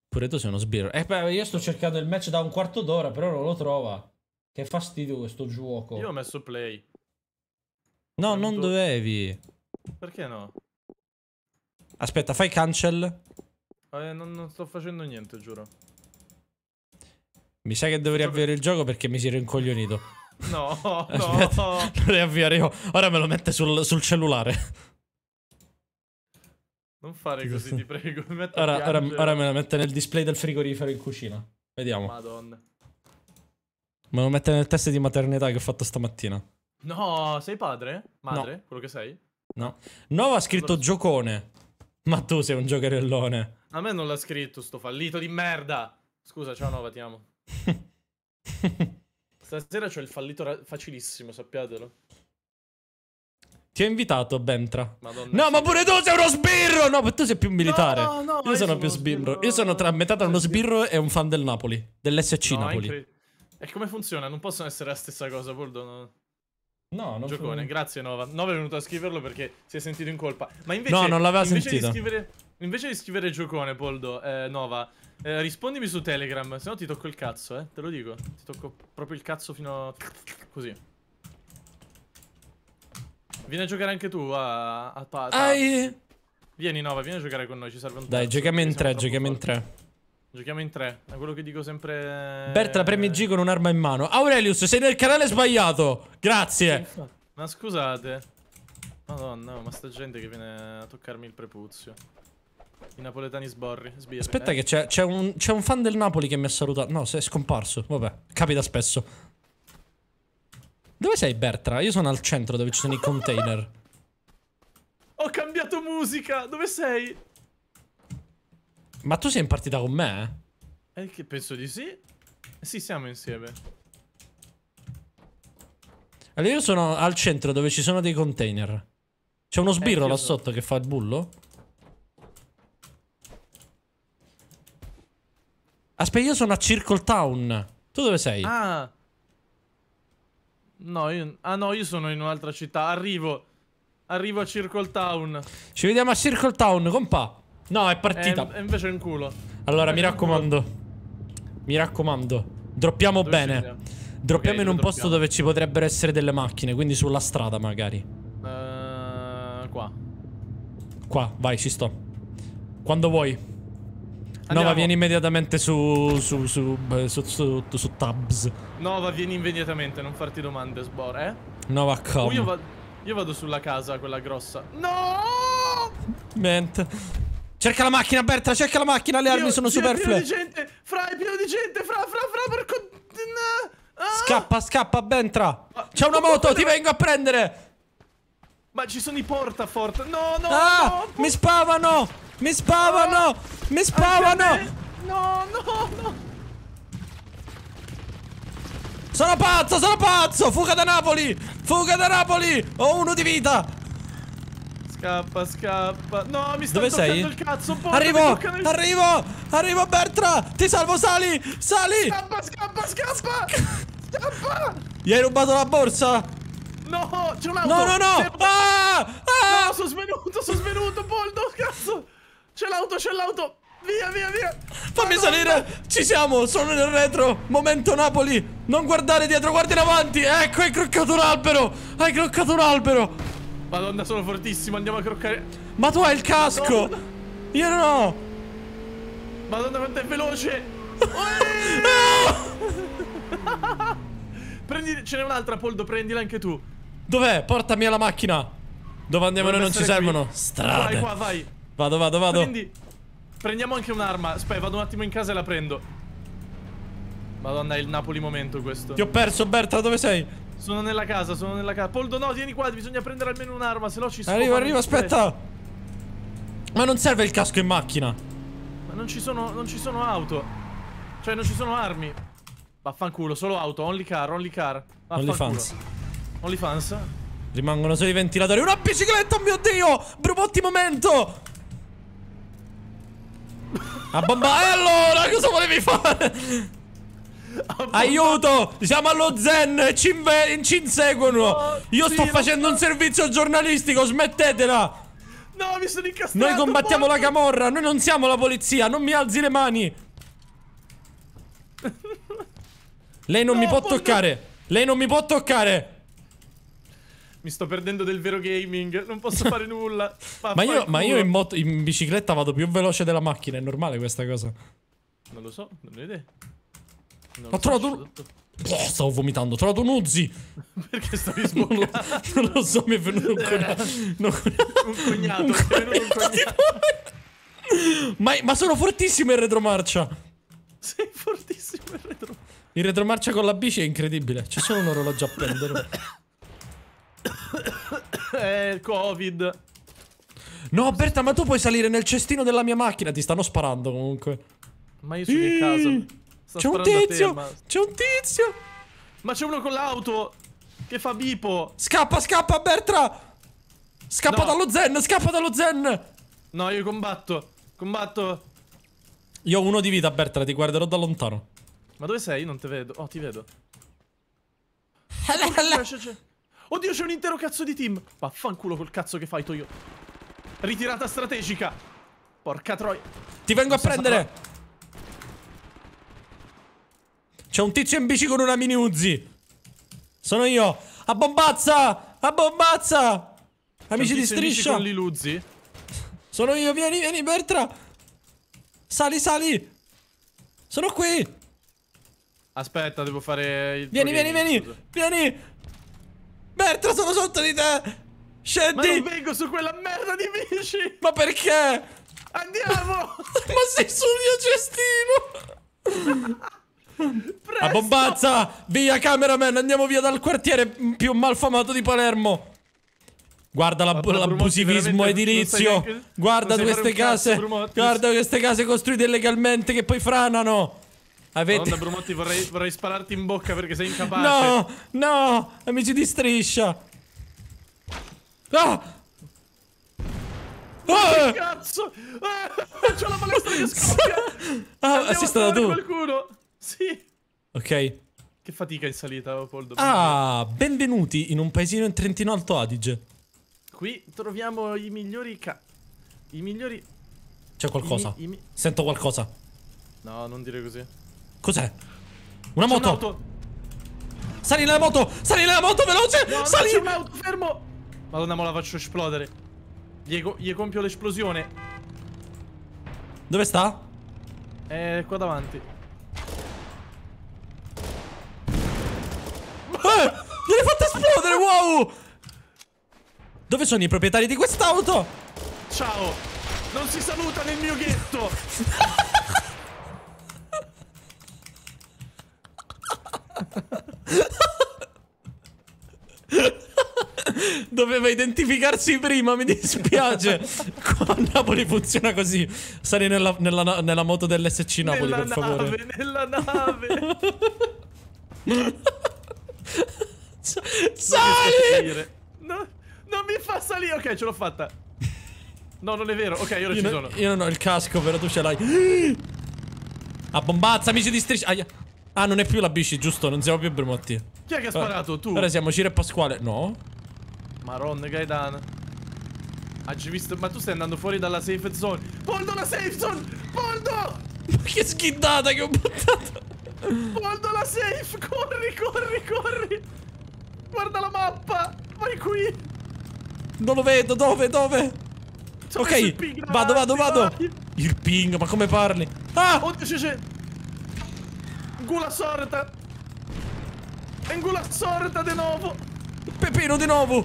Pure tu sei uno sbirro. Eh, beh, io sto cercando il match da un quarto d'ora, però non lo trova. Che fastidio questo gioco. Io ho messo play. No, Quanto... non dovevi. Perché no? Aspetta, fai cancel. Eh, non, non sto facendo niente, giuro. Mi sa che dovrei Gioca... avviare il gioco perché mi si è incoglionito. No, Aspetta, no. Lo riavvierò. Ora me lo mette sul, sul cellulare. Non fare così, ti prego. Ora, ora, ora, me la mette nel display del frigorifero in cucina. Vediamo. Madonna. Me lo mette nel test di maternità che ho fatto stamattina. No, sei padre? Madre? No. Quello che sei? No. Nova ha scritto allora... giocone. Ma tu sei un giocherellone. A me non l'ha scritto, sto fallito di merda. Scusa, ciao Nova, ti amo. Stasera c'ho il fallito facilissimo, sappiatelo. Ti ho invitato, Bentra. Madonna no, ma pure tu sei uno sbirro! No, ma tu sei più militare. No, no, no, io, io sono, sono più sbirro. sbirro. Io sono tra metà tra uno sbirro e un fan del Napoli. Dell'SC Napoli. E come funziona? Non possono essere la stessa cosa, Poldo. No, no non Giocone, fu... grazie Nova. Nova è venuto a scriverlo perché si è sentito in colpa. Ma invece... No, non l'aveva sentito. Di scrivere, invece di scrivere Giocone, Poldo, eh, Nova, eh, rispondimi su Telegram. Se no ti tocco il cazzo, eh. Te lo dico. Ti tocco proprio il cazzo fino a... Così. Vieni a giocare anche tu a, a Ai... Vieni Nova, vieni a giocare con noi, ci serve un Dai, terzo, giochiamo in tre, giochiamo forti. in tre. Giochiamo in tre, è quello che dico sempre... Bertra, premi G con un'arma in mano. Aurelius, sei nel canale sbagliato! Grazie! Ma scusate. Madonna, ma sta gente che viene a toccarmi il prepuzio. I napoletani sborri, sbirri. Aspetta eh. che c'è un, un fan del Napoli che mi ha salutato. No, sei scomparso, vabbè, capita spesso. Dove sei Bertra? Io sono al centro dove ci sono i container. Ho cambiato musica! Dove sei? Ma tu sei in partita con me? Eh, eh che penso di sì. Sì, siamo insieme. Allora io sono al centro dove ci sono dei container. C'è uno eh, sbirro eh, là sono. sotto che fa il bullo? Aspetta, io sono a Circle Town. Tu dove sei? Ah, No, io... Ah no, io sono in un'altra città. Arrivo. Arrivo a Circle Town. Ci vediamo a Circle Town, compa. No, è partita. E eh, invece è in culo. Allora, mi raccomando. Mi raccomando. Droppiamo dove bene. Droppiamo okay, in un droppiamo. posto dove ci potrebbero essere delle macchine, quindi sulla strada magari. Uh, qua. Qua, vai, ci sto. Quando vuoi. Andiamo. Nova, vieni immediatamente su su, su, su, su, Tabs. Nova, vieni immediatamente, non farti domande, Sbor, eh? Nova, come? Io, va io, vado sulla casa, quella grossa. No! Mente. Cerca la macchina, Berta, cerca la macchina, le io, armi sono superflue. È pieno di gente, fra, è pieno di gente, fra, fra, fra, per... Ah! Scappa, scappa, Bentra. C'è una moto, ti vengo a prendere. Ma ci sono i portafort. No, no, ah, no. Mi spavano. Mi spavano! Mi spavano! No, no, no! Sono pazzo, sono pazzo! Fuga da Napoli! Fuga da Napoli! Ho uno di vita! Scappa, scappa. No, mi sto Dove sei? il cazzo. Porca, arrivo, nel... arrivo, arrivo Bertra! Ti salvo, sali, sali! Scappa, scappa, scappa! Scappa! Gli hai rubato la borsa? No, c'è un'auto! No, no, no! Ah! Ah! No, sono svenuto, sono svenuto, Poldo, cazzo! C'è l'auto, c'è l'auto! Via, via, via! Fammi Madonna. salire! Ci siamo! Sono nel retro! Momento Napoli! Non guardare dietro, guarda in avanti! Ecco, hai croccato un albero! Hai croccato un albero! Madonna, sono fortissimo, andiamo a croccare... Ma tu hai il casco! Madonna. Io no! Madonna, quanto è veloce! Prendi... Ce n'è un'altra, Poldo, prendila anche tu! Dov'è? Portami alla macchina! Dove andiamo Dove noi non ci servono! Strade! Vai qua, vai! Vado, vado, vado. Quindi, Prendiamo anche un'arma. Aspetta, vado un attimo in casa e la prendo. Madonna, è il Napoli momento questo. Ti ho perso, Bertra, dove sei? Sono nella casa, sono nella casa. Poldo, no, vieni qua, bisogna prendere almeno un'arma, se no ci sono. Arriva, arriva, aspetta. Ma non serve il casco in macchina. Ma non ci sono, non ci sono auto. Cioè, non ci sono armi. Vaffanculo, solo auto, only car, only car. Only fans. Only fans. Rimangono solo i ventilatori. Una bicicletta, mio Dio! Ottimo momento! A bomba... E eh, allora, cosa volevi fare? Aiuto! Siamo allo Zen! Ci, ci inseguono! Oh, Io sì, sto facendo so. un servizio giornalistico, smettetela! No, mi sono incastrato! Noi combattiamo porco. la camorra, noi non siamo la polizia, non mi alzi le mani! Lei non no, mi può porco. toccare! Lei non mi può toccare! mi sto perdendo del vero gaming, non posso fare nulla. Ma, ma io, ma io in, moto, in, bicicletta vado più veloce della macchina, è normale questa cosa? Non lo so, non ho idea. Non ho trovato un... Oh, stavo vomitando, ho trovato un Uzi! Perché stavi sboccando? Non, non, lo so, mi è venuto un cognato. No, un cognato, un cognato. un cognato. ma, ma sono fortissimo in retromarcia! Sei fortissimo in retromarcia. In retromarcia con la bici è incredibile. C'è solo un orologio a prendere eh, covid. No, Berta, ma tu puoi salire nel cestino della mia macchina. Ti stanno sparando comunque. Ma io sono in casa C'è un tizio! C'è un tizio! Ma c'è uno con l'auto! Che fa bipo! Scappa, scappa, Bertra! Scappa no. dallo zen, scappa dallo zen! No, io combatto. Combatto. Io ho uno di vita, Bertra, ti guarderò da lontano. Ma dove sei? Io non ti vedo. Oh, ti vedo. Alla, alla. Oddio, c'è un intero cazzo di team. Vaffanculo col cazzo che fai, Toyo. Ritirata strategica. Porca troia. Ti vengo a prendere. C'è un tizio in bici con una mini Uzi. Sono io. A bombazza! A bombazza! Amici di striscia. Con l'iluzzi. Sono io, vieni, vieni, Bertra. Sali, sali. Sono qui. Aspetta, devo fare il Vieni, vieni, vieni. Vieni. Bertra, sono sotto di te! Scendi! Ma non vengo su quella merda di bici! Ma perché? Andiamo! Ma sei sul mio cestino! A bombazza! Via, cameraman! Andiamo via dal quartiere più malfamato di Palermo! Guarda l'abusivismo la, edilizio! Neanche, Guarda queste case! Guarda queste case costruite illegalmente che poi franano! Avete... Madonna Brumotti vorrei, vorrei spararti in bocca perché sei incapace No, no, amici di striscia Ah! Oh, ah! Che cazzo! Ah, C'ho la palestra che scoppia! ah, assisto stato tu! qualcuno! Sì! Ok. Che fatica in salita, Leopoldo. Oh, ah, benvenuti in un paesino in Trentino Alto Adige. Qui troviamo i migliori ca... I migliori... C'è qualcosa. I I mi... Sento qualcosa. No, non dire così. Cos'è? Una moto. moto! Sali nella moto! Sali nella moto, veloce! No, Sali! C'è un'auto, fermo! Madonna, me la faccio esplodere. Gli, gli compio l'esplosione. Dove sta? Eh, qua davanti. Eh! Gliel'hai fatto esplodere, wow! Dove sono i proprietari di quest'auto? Ciao! Non si saluta nel mio ghetto! Doveva identificarsi prima, mi dispiace. Qua a Napoli funziona così. Sali nella, nella, nella moto dell'SC Napoli, nella per favore. Nave, nella nave. Sali! No, non mi fa salire. Ok, ce l'ho fatta. No, non è vero. Ok, ora io ci no, sono. Io non ho il casco, però tu ce l'hai. A amici di striscia. Aia. Ah, non è più la bici, giusto? Non siamo più Bermotti. Chi è che ha eh, sparato? Tu? Ora siamo Ciro e Pasquale. No. Maron, Gaetano. visto? Ma tu stai andando fuori dalla safe zone. Poldo, la safe zone! Poldo! Ma che schiddata che ho buttato! Poldo, la safe! Corri, corri, corri! Guarda la mappa! Vai qui! Non lo vedo, dove, dove? ok, vado, vado, vado! Il ping, ma come parli? Ah! Oddio, c'è, c'è! sorta! sorda! Engula sorta di nuovo! Pepino di nuovo!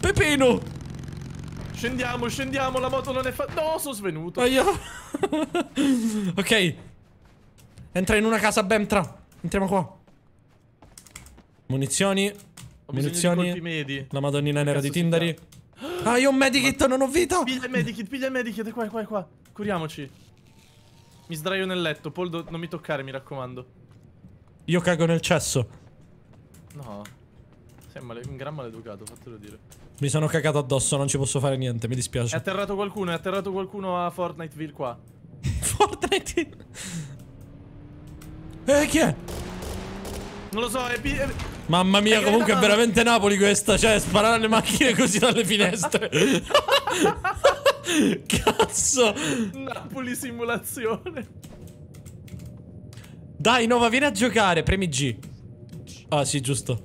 Pepino! Scendiamo, scendiamo, la moto non è fatta... No, sono svenuto! Aia! ok. Entra in una casa, Bentra. Entriamo qua. Munizioni. Ho munizioni. La madonnina nera di Tindari. Ah, io ho un medikit, Ma... non ho vita! Piglia il medikit, piglia il medikit, qua, qua, qua. Curiamoci. Mi sdraio nel letto, Poldo, non mi toccare, mi raccomando. Io cago nel cesso. No. Sei male un gran maleducato, fatelo dire. Mi sono cagato addosso, non ci posso fare niente, mi dispiace. È atterrato qualcuno, è atterrato qualcuno a Fortniteville qua. Fortnite? Eh, chi è? Non lo so, è... è... Mamma mia, è comunque è veramente Napoli questa, cioè sparare le macchine così dalle finestre. Cazzo! Napoli simulazione. Dai, Nova, vieni a giocare. Premi G. Ah, sì, giusto.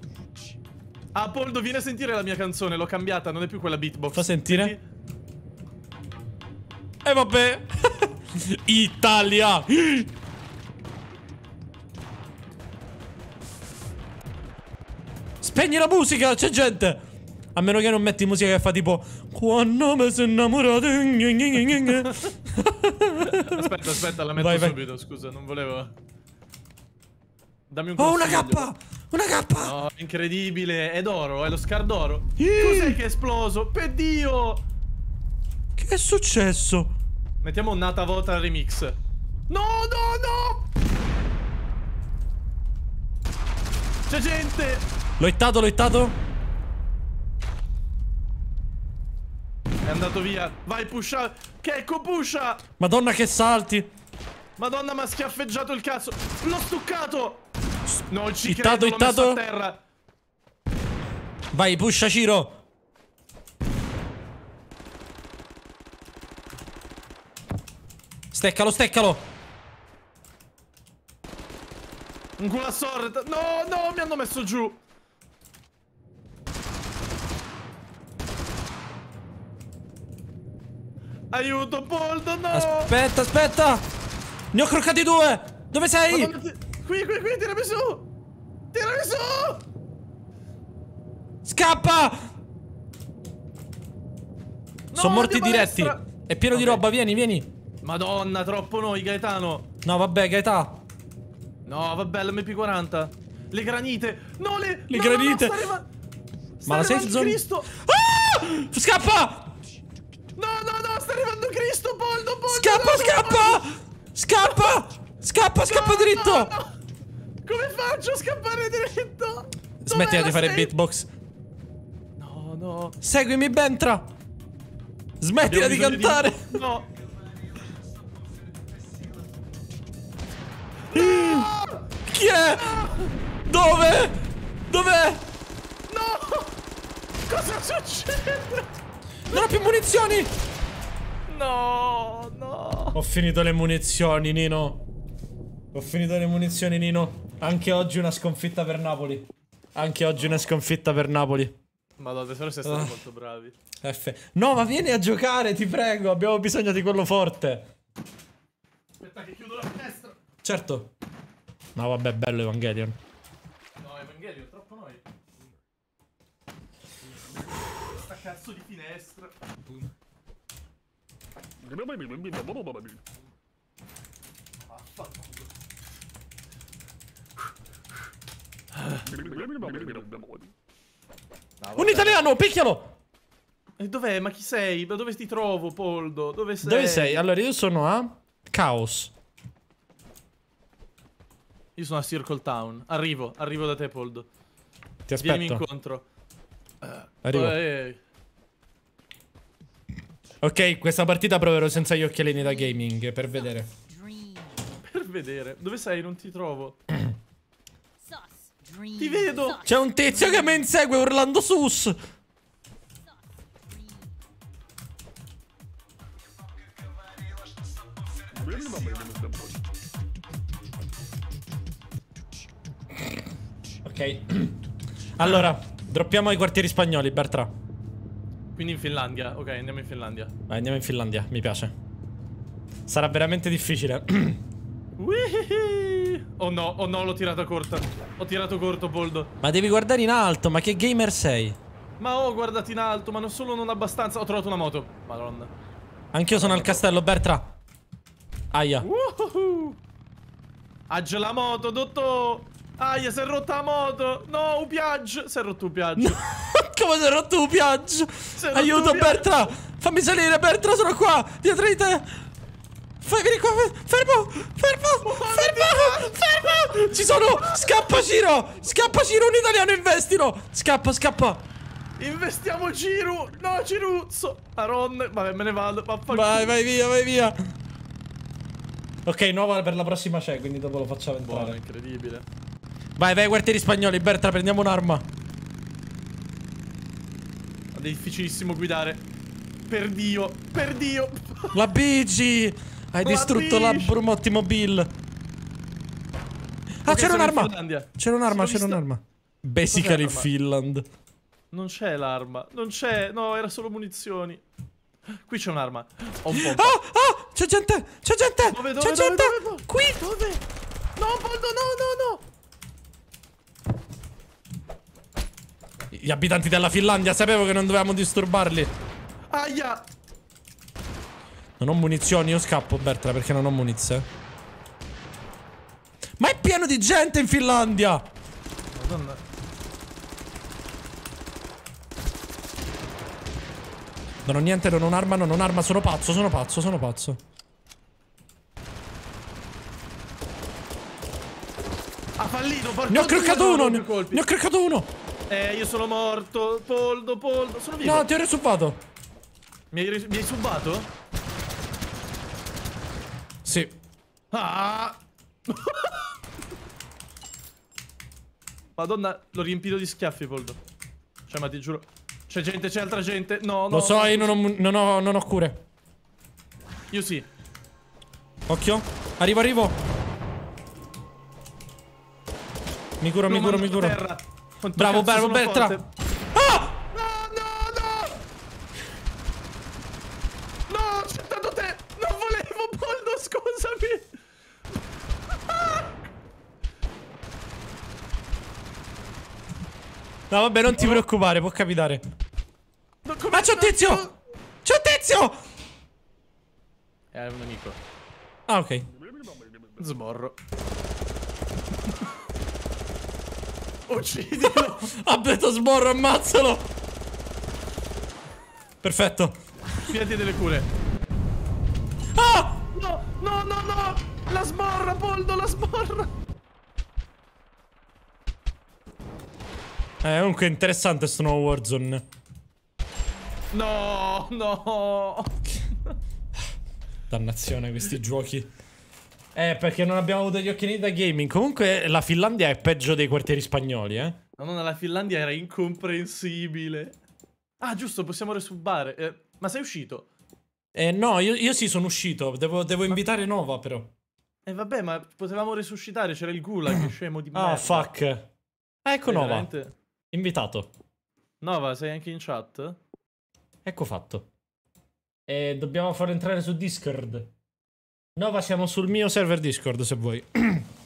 Ah, Poldo, vieni a sentire la mia canzone. L'ho cambiata, non è più quella beatbox. Fa sentire. Senti? E eh, vabbè. Italia. Spegni la musica, c'è gente. A meno che non metti musica che fa tipo... Quando mi sono innamorato. aspetta, aspetta, la metto vai, subito. Vai. Scusa, non volevo. Dammi un consiglio. Oh, una K! Una K! No, incredibile. È d'oro, è lo scar d'oro Cos'è che è esploso? Per Dio! Che è successo? Mettiamo un Nata Vota remix. No, no, no! C'è gente! L'ho ittato, l'ho ittato? andato via. Vai, pusha. Checco, pusha. Madonna, che salti. Madonna, ma ha schiaffeggiato il cazzo. L'ho stuccato. Non ci credo, ittato. l'ho messo a terra. Vai, pusha Ciro. Steccalo, steccalo. Un culo assorta. No, no, mi hanno messo giù. Aiuto, Poldo, no! Aspetta, aspetta! Ne ho croccati due! Dove sei? Madonna, Qui, qui, qui, tirami su! Tirami su! Scappa! No, Sono morti diretti. Palestra. È pieno okay. di roba, vieni, vieni. Madonna, troppo noi, Gaetano. No, vabbè, Gaeta! No, vabbè, l'MP40. Le granite. No, le... Le no, granite. No, no, ma... ma la sei zona... Cristo! Ah! Scappa! No, no, no, sta arrivando Cristo, Poldo, Poldo! Scappa, no, scappa! Poldo. Scappa! Scappa, scappa no, dritto! No, Come faccio a scappare dritto? Smettila di fare beatbox. No, no. Seguimi, Bentra! Smettila di cantare! Di... No! no. Chi è? Dove? Dov'è? No! Cosa succede? Non ho più munizioni! No, no. Ho finito le munizioni, Nino. Ho finito le munizioni, Nino. Anche oggi una sconfitta per Napoli. Anche oggi una sconfitta per Napoli. Madonna, tesoro, sei stato ah. molto bravi. F. No, ma vieni a giocare, ti prego. Abbiamo bisogno di quello forte. Aspetta che chiudo la finestra. Certo. No, vabbè, bello Evangelion. No, Evangelion, troppo noi cazzo di finestra. Un italiano, picchialo! E dov'è? Ma chi sei? Dove ti trovo, Poldo? Dove sei? Dove sei? Allora, io sono a Chaos. Io sono a Circle Town. Arrivo, arrivo da te, Poldo. Ti aspetto. Vieni incontro. Arrivo. Eh, eh Ok, questa partita proverò senza gli occhialini da gaming per vedere. Per vedere? Dove sei? Non ti trovo. ti vedo! C'è un tizio che mi insegue urlando sus! Ok. Allora, droppiamo i quartieri spagnoli, Bertrand. Quindi in Finlandia. Ok, andiamo in Finlandia. Vai, eh, andiamo in Finlandia, mi piace. Sarà veramente difficile. oh no, oh no, l'ho tirata corta. Ho tirato corto, Boldo. Ma devi guardare in alto, ma che gamer sei? Ma ho oh, guardato in alto, ma non solo non abbastanza. Ho trovato una moto. Madonna. Anch'io sono al castello, Bertra. Aia. Uhuhu. Aggia la moto, dottor. Aia, si è rotta la moto. No, un Si è rotto un No. Come se rotto un piaggio. Aiuto, Bertra. Fammi salire, Bertra, sono qua. Dietro di te. Fai, vieni qua. Fermo, fermo, oh, fermo, fermo. Ci sono. Scappa, Giro! Scappa, Giro! Un italiano, investilo. Scappa, scappa. Investiamo Giro! No, Giruzzo! Aron! Vabbè, me ne vado, vaffanculo. Vai, vai via, vai via! Ok, nuova per la prossima c'è, quindi dopo lo facciamo entrare. Buono, incredibile. Vai, vai, quartieri spagnoli, Bertra, prendiamo un'arma. Ed è difficilissimo guidare. Per Dio, per Dio. La bici! Hai la distrutto bici. la Brumottimobil. Ah, c'era un'arma! C'era un'arma, c'era un'arma. Basically Finland. Non c'è l'arma. Non c'è. No, era solo munizioni. Qui c'è un'arma. Ho un pompa. Ah! Ah! C'è gente! C'è gente! C'è gente! Dove, dove, Qui! Dove? No, no, no, no! Gli abitanti della Finlandia, sapevo che non dovevamo disturbarli. Aia! Non ho munizioni, io scappo, Bertra, perché non ho munizioni. Ma è pieno di gente in Finlandia! Madonna. Non ho niente, non ho un'arma, non ho un'arma, sono pazzo, sono pazzo, sono pazzo. Ha fallito, porco Ne ho craccato uno, ne, ne ho craccato uno! Eh, io sono morto. Poldo, Poldo, sono vivo. No, ti ho resubbato. Mi hai, res mi hai subato? Sì. Ah! Madonna, l'ho riempito di schiaffi, Poldo. Cioè, ma ti giuro. C'è gente, c'è altra gente. No, no. Lo so, io non ho, non, ho, non ho cure. Io sì. Occhio. Arrivo, arrivo. Mi curo, mi curo, mi curo. Terra. Quanto bravo, bravo, Bertra. Ah! No, no, no! No, ho accettato te! Non volevo, Poldo, scusami! vabbè, non ti preoccupare, può capitare. Ma c'è un tizio! C'è un tizio! Eh, è un amico. Ah, ok. Sborro. Uccidilo! Ableto sborro, ammazzalo! Perfetto. Piedi delle cure. Ah! No, no, no, no! La sborra, Poldo, la sborra! Eh, comunque interessante sto nuovo Warzone. No, no! Dannazione questi giochi. Eh, perché non abbiamo avuto gli occhiali da gaming. Comunque la Finlandia è peggio dei quartieri spagnoli, eh. No, no, la Finlandia era incomprensibile. Ah, giusto, possiamo resubbare. Eh, ma sei uscito? Eh, no, io, io sì, sono uscito. Devo, devo ma... invitare Nova, però. Eh, vabbè, ma potevamo resuscitare. C'era il gulag, scemo di ah, merda. Ah, fuck. Ah, ecco sei Nova. Veramente... Invitato. Nova, sei anche in chat? Ecco fatto. E eh, dobbiamo far entrare su Discord. Nova, siamo sul mio server Discord se vuoi.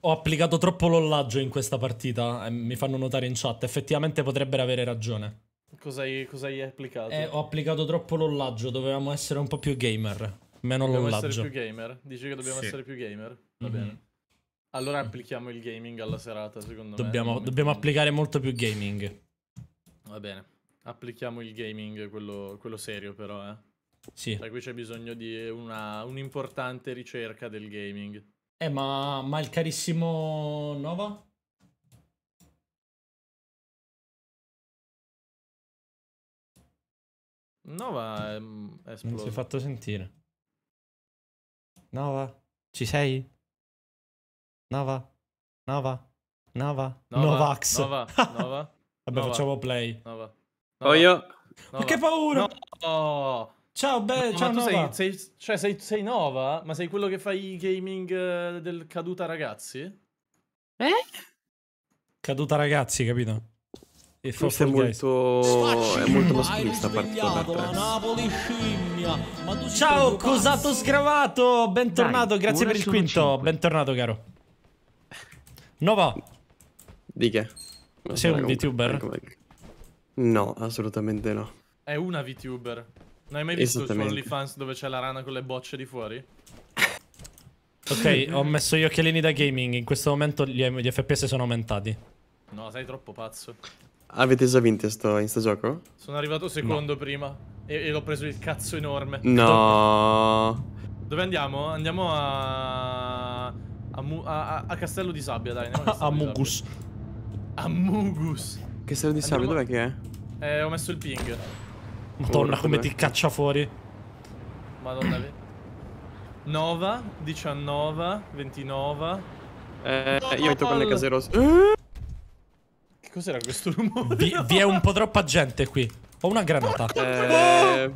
Ho applicato troppo lollaggio in questa partita, mi fanno notare in chat, effettivamente potrebbero avere ragione. Cos'hai, cosa applicato? Eh, ho applicato troppo lollaggio, dovevamo essere un po' più gamer. Meno dobbiamo lollaggio. Dobbiamo essere più gamer? Dici che dobbiamo sì. essere più gamer? Va mm -hmm. bene. Allora applichiamo il gaming alla serata, secondo dobbiamo, me. Dobbiamo applicare molto più gaming. Va bene. Applichiamo il gaming, quello, quello serio però, eh. Sì. Per cioè, cui c'è bisogno di una, un'importante ricerca del gaming. Eh, ma, ma il carissimo Nova? Nova è, è esploso. Non si è fatto sentire. Nova, ci sei? Nova, Nova, Nova, Nova Novax. Nova, Nova. Vabbè, Nova. facciamo play. Nova. Nova. Oh, io. Nova. Ma che paura! No. Oh. Ciao, beh, ciao ma tu Nova. Sei, sei, cioè sei, sei, Nova? Ma sei quello che fa i gaming eh, del caduta ragazzi? Eh? Caduta ragazzi, capito? E forse è molto, è molto maschilista partito da Napoli Ciao, cosato sgravato, bentornato, Dai, grazie per il quinto, 5. bentornato caro. Nova. Di che? sei un VTuber? Ecco, ecco. No, assolutamente no. È una VTuber. Non hai mai visto il su Fans dove c'è la rana con le bocce di fuori? ok, ho messo gli occhialini da gaming. In questo momento gli, gli FPS sono aumentati. No, sei troppo pazzo. Avete già vinto sto, in sto gioco? Sono arrivato secondo no. prima e, e l'ho preso il cazzo enorme. No. Dove andiamo? Andiamo a... A, a, a Castello di Sabbia, dai. A, a Mugus. A Mugus. Castello di Sabbia, dov'è che è? Eh, ho messo il ping. Madonna, oh, come ti caccia fuori. Madonna. Nova 19, 29. Eh, io metto con le case rose. Eh? Che cos'era questo rumore? Vi, vi, è un po' troppa gente qui. Ho una granata. Eh...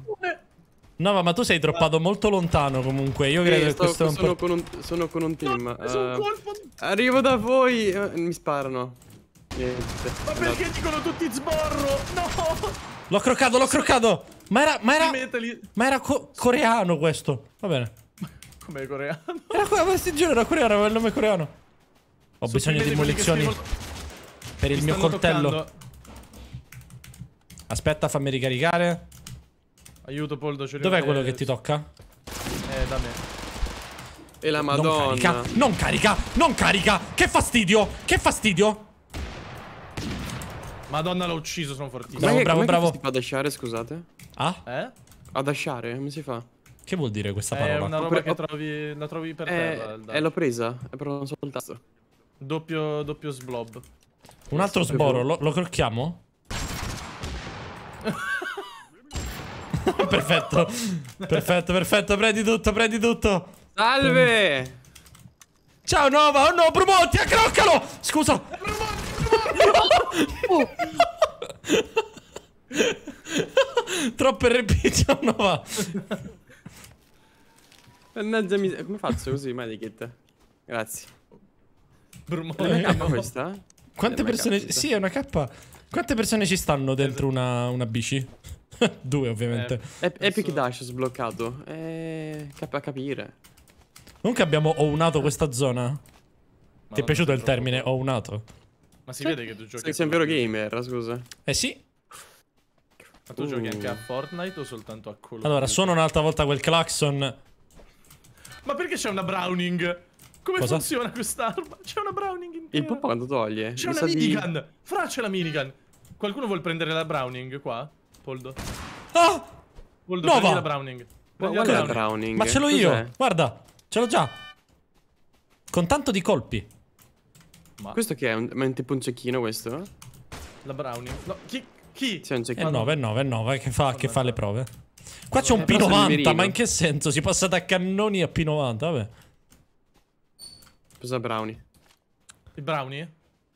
No, ma tu sei droppato molto lontano comunque. Io credo eh, sto, che questo sono, un con un, sono con un team. No, uh, colpo... Arrivo da voi. Eh, mi sparano. Niente. Ma perché no. dicono tutti sborro? No! L'ho croccato, l'ho croccato! Ma era... Ma era, ma era co coreano questo. Va bene. Come coreano? Era coreano, in giro era coreano, aveva il nome coreano. Ho Su bisogno di munizioni. Per il mio coltello. Toccando. Aspetta, fammi ricaricare. Aiuto, Poldo, ce Dov'è quello che ti tocca? Eh, da me. E la madonna. Non carica, non carica, non carica! Che fastidio, che fastidio! Madonna, l'ho ucciso, sono fortissimo. Bravo, bravo, bravo. Come si fa dasciare, scusate? Ah? Eh? A dasciare, come si fa? Che vuol dire questa parola? È una roba che trovi, la trovi per eh, terra. Eh, l'ho presa, però non so il tasto. Doppio, doppio sblob. Un altro sboro, lo, lo crocchiamo? perfetto, perfetto, perfetto, prendi tutto, prendi tutto. Salve! Ciao Nova, oh no, Brumonti, accroccalo! Scusa! Brumonti! Uh. Troppo RPG non va. Mannaggia miseria. Come faccio così, Medikit? Grazie. Brumone. È una K questa? Quante è persone... Sì, è una K. Quante persone ci stanno dentro una, una bici? Due, ovviamente. Eh, Epic Dash sbloccato. Eh, cap a capire. Comunque abbiamo ounato questa zona. Ma Ti è piaciuto il termine ounato? Ma si cioè, vede che tu giochi. Sei, sei un vero gamer, scusa. Eh sì. Ma tu uh. giochi anche a uh. Fortnite o soltanto a Call Allora, suona un'altra volta quel clacson. Ma perché c'è una Browning? Come Cosa? funziona quest'arma? C'è una Browning in Il poppa quando toglie? C'è una minigun! Di... Fra c'è la minigun! Qualcuno vuol prendere la Browning qua? Poldo. Ah! Poldo, Nova. prendi la Browning. Prendi Ma, la Browning. Ma ce l'ho io! Guarda! Ce l'ho già! Con tanto di colpi! Ma... Questo che è? Un, ma è tipo un cecchino questo? La Brownie. No, chi? Chi? C'è un cecchino. È 9, è 9, è 9 che fa, che fa le prove. Qua c'è un eh, P90, ma in che senso? Si passa da cannoni a P90, vabbè. Cosa Brownie? Il Brownie?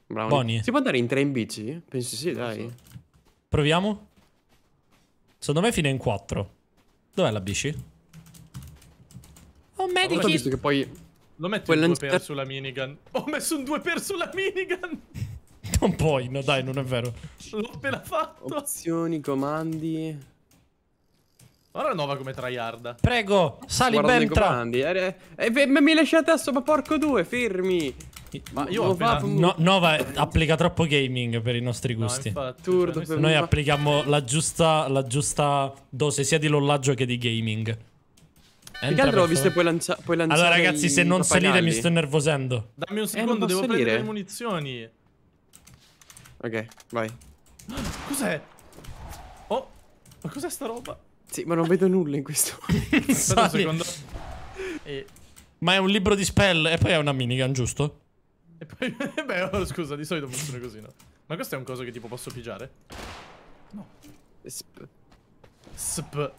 Brownie. Bonnie. Si può andare in 3 in bici? Penso sì, dai. Proviamo? Secondo me fine in 4. Dov'è la bici? Oh, medici. Ho visto che poi lo metti un 2 x sulla minigun. Ho messo un 2 x sulla minigun. Non puoi, no dai, non è vero. L'ho appena fatto. Opzioni, comandi. Ora nuova come tryhard. Prego, sali ben tra. Eh, eh, eh, mi lasciate adesso, ma porco due, fermi. Ma io ho appena... no, Nova applica troppo gaming per i nostri gusti. No, infatti, Turdo, Noi applichiamo la giusta, la giusta dose sia di lollaggio che di gaming. Entra, che altro ho visto e puoi, lancia- puoi lanciare Allora ragazzi, se non salire mi sto innervosendo Dammi un eh, secondo, eh, devo salire. prendere le munizioni. Ok, vai. Cos'è? Oh, ma cos'è sta roba? Sì, ma non vedo nulla in questo. Aspetta un secondo. E... Ma è un libro di spell e poi è una minigun, giusto? E poi... Eh beh, oh, scusa, di solito funziona così, no? Ma questo è un coso che tipo posso pigiare? No. Sp... Sp...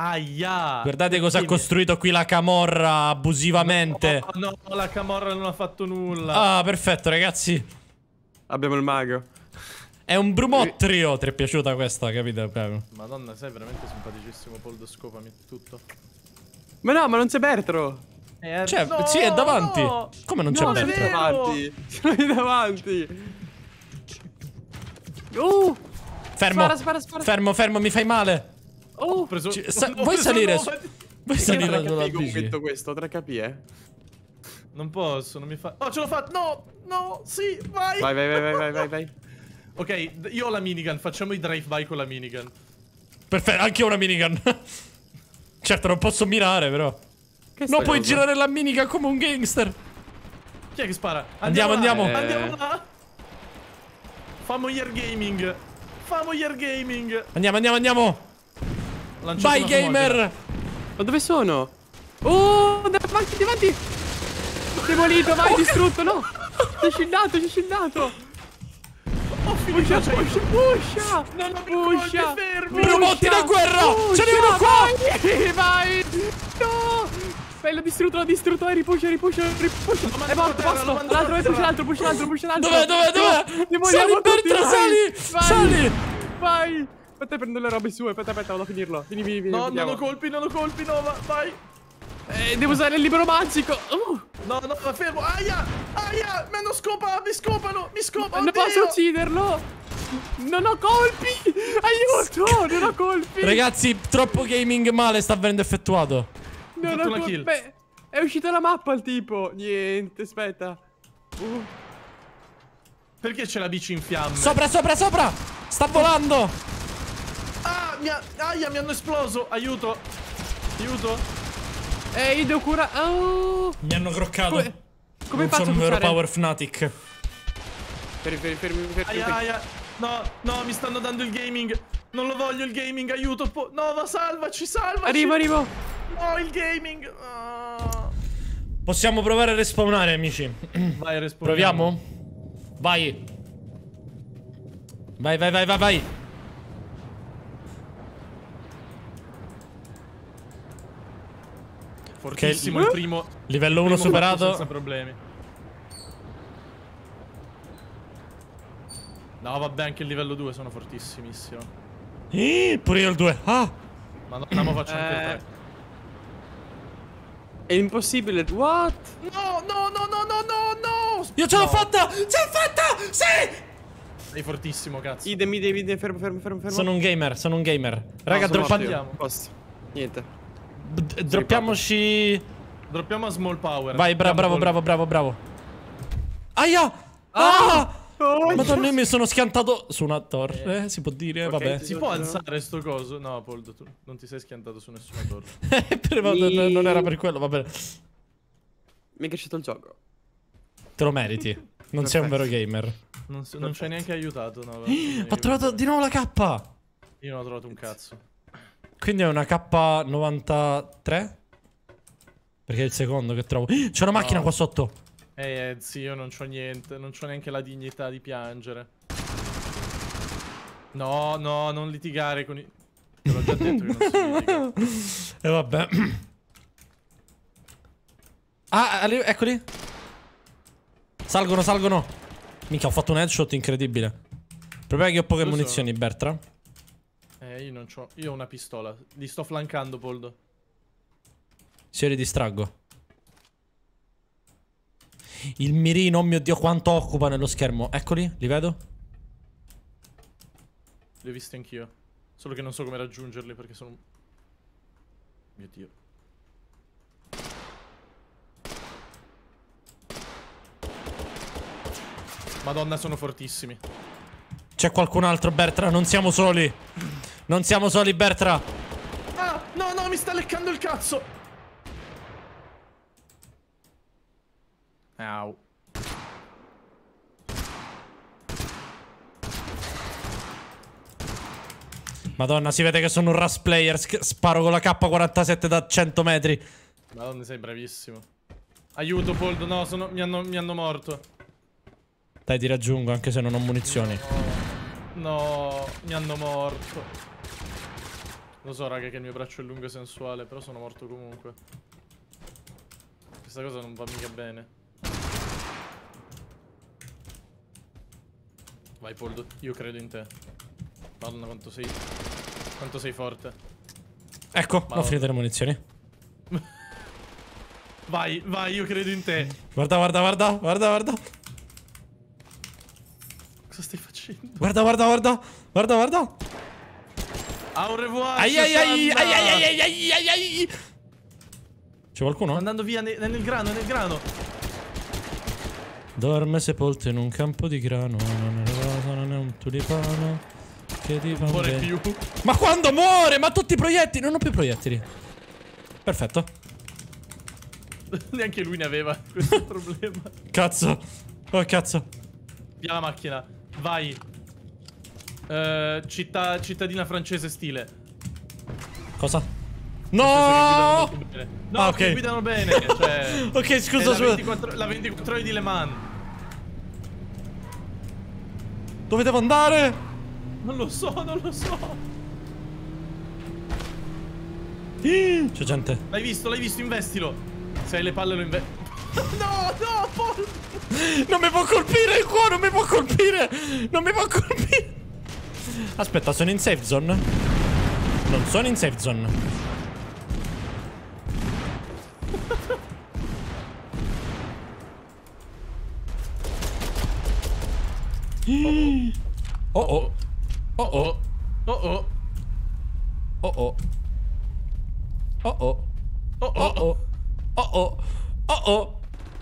Aia. Guardate cosa ha costruito qui la camorra abusivamente. No, no, la camorra non ha fatto nulla. Ah, perfetto, ragazzi. Abbiamo il mago. È un brumottrio. Ti è piaciuta questa, capito? Cioè, Madonna, sei veramente simpaticissimo, Poldo. Scopami tutto. Ma no, ma non c'è Bertro. Eh, eh, cioè, no, sì, è davanti. No. Come non c'è no, Bertro? È davanti. Sono davanti. Uh! Fermo. Spara, spara, spara. Fermo, fermo, mi fai male. Oh, ho preso... Ci, cioè, sa, ho vuoi preso salire su... Vuoi salire sulla bici? metto questo, 3kp, eh. Non posso, non mi fa... Oh, ce l'ho fatta! No! No! Sì, vai! Vai, vai, vai, vai, vai, vai. ok, io ho la minigun, facciamo i drive-by con la minigun. Perfetto, anche io ho una minigun. certo, non posso mirare, però. Che no, puoi cosa? girare la minigun come un gangster. Chi è che spara? Andiamo, andiamo. Là, andiamo. Eh. andiamo là. Famo year gaming. Famo year gaming. Andiamo, andiamo, andiamo. Vai, gamer! Fumogena. Ma dove sono? Oh, davanti, davanti! Demolito, vai, oh, distrutto, no! C'è scindato, c'è scindato! Ho finito, pusha, pusha, pusha! Non lo pusha! Robotti da guerra! Pusha, Ce n'è uno qua! Vai, vai! No! Beh, l'ho distrutto, l'ho distrutto, vai, eh, ripusha, ripusha, ripusha! È morto, eh, basta! L'altro, vai, eh, pusha l'altro, pusha l'altro, pusha l'altro! Dov'è, dov'è, dov'è? Sali, Bertra, sali! Sali! Vai! Aspetta, prendo le robe sue. Aspetta, aspetta, vado a finirlo. Vieni, vieni, vieni. No, vediamo. non lo colpi, non lo colpi, no, va, vai. Eh, devo usare il libro magico. Uh. No, no, fermo. Aia, aia, mi hanno scopato, mi scopano, mi scopano. Non posso ucciderlo. Non ho colpi! Aiuto! Non ho colpi! Ragazzi, troppo gaming male sta avvenendo effettuato. Non ho colpi. Beh, è uscita la mappa il tipo. Niente, aspetta. Uh. Perché c'è la bici in fiamme? Sopra, sopra, sopra! Sta volando! mi, ha... Aia, mi hanno esploso. Aiuto. Aiuto. Ehi, devo curare. Oh. Ah! Mi hanno croccato. Come, Come non faccio sono un power fnatic. Fermi, fermi, fermi. fermi, Aia, aia. No, no, mi stanno dando il gaming. Non lo voglio il gaming, aiuto. Po Nova, salvaci, salvaci. Arrivo, arrivo. No, il gaming. Oh. Possiamo provare a respawnare, amici. Vai, respawniamo. Proviamo? Vai. Vai, vai, vai, vai, vai. Fortissimo, che il primo... Livello 1 superato. Senza problemi. No, vabbè, anche il livello 2 sono fortissimissimo. Eh, pure io il 2. Ah! Ma no, faccio anche il 3. Eh. È impossibile. What? No, no, no, no, no, no, no! Io ce l'ho no. fatta! Ce l'ho fatta! Sì! Sei fortissimo, cazzo. Idem, idem, idem, fermo, fermo, fermo, Sono un gamer, sono un gamer. Raga, no, droppate. Niente droppiamoci... Droppiamo a small power. Vai, bra bravo, bravo, bravo, bravo, Aia! Ah! ah! Oh, Madonna, io mi sono schiantato su una torre, eh. eh, si può dire, okay, vabbè. Si può alzare sto coso? No, Poldo, tu non ti sei schiantato su nessuna torre. Eh, Prima non era per quello, vabbè. Mi è cresciuto il gioco. Te lo meriti. Non sei un vero gamer. Non, non ci hai neanche aiutato, no. Ho trovato di nuovo la K! Io non ho trovato un cazzo. Quindi è una K93? Perché è il secondo che trovo. C'è una macchina no. qua sotto. Eh, eh zio, non c'ho niente. Non c'ho neanche la dignità di piangere. No, no, non litigare con i... Te l'ho già detto che non si E eh, vabbè. Ah, eccoli. Salgono, salgono. Minchia, ho fatto un headshot incredibile. Proprio che ho poche Lo munizioni, so. Bertra. Eh, io non ho. Io ho una pistola. Li sto flancando, Poldo. Si, io li distraggo. Il mirino, oh mio dio, quanto occupa nello schermo. Eccoli, li vedo. Li ho visti anch'io. Solo che non so come raggiungerli perché sono... Mio dio. Madonna, sono fortissimi. C'è qualcun altro, Bertra. Non siamo soli. Non siamo soli, Bertra. Ah, no, no, mi sta leccando il cazzo. Au. Madonna, si vede che sono un rush player. Sparo con la K47 da 100 metri. Madonna, sei bravissimo. Aiuto, Poldo. No, sono... mi, hanno... mi hanno morto. Dai, ti raggiungo, anche se non ho munizioni. No. No, mi hanno morto. Lo so, raga, che il mio braccio è lungo e sensuale, però sono morto comunque. Questa cosa non va mica bene. Vai, Poldo, io credo in te. Madonna, quanto sei... Quanto sei forte. Ecco, Madonna. ho finito le munizioni. vai, vai, io credo in te. Guarda, guarda, guarda, guarda, guarda. Guarda, guarda, guarda. Guarda, guarda. Ha un revoir. Ai ai ai, ai ai ai ai ai ai C'è qualcuno? Sto andando via nel, nel grano, nel grano. Dorme sepolto in un campo di grano. Non è rosa, non è un tulipano. Che ti fa Muore più. Ma quando muore? Ma tutti i proiettili. Non ho più proiettili. Perfetto. Neanche lui ne aveva questo problema. Cazzo. Oh, cazzo. Via la macchina. Vai. Eh, città, cittadina francese stile. Cosa? No! No, ah, okay. guidano bene. Cioè, ok, scusa, scusa. La 24, la 24 ore di Le Mans. Dove devo andare? Non lo so, non lo so. C'è gente. L'hai visto, l'hai visto, investilo. Se hai le palle lo investi. no, no, Paul. Non mi può colpire qua, non mi può colpire. Non mi può colpire. Aspetta, sono in safe zone? Non sono in safe zone. Oh oh. Oh oh. Oh oh. Oh oh. Oh oh. Oh oh. Oh oh. Oh oh. Oh oh.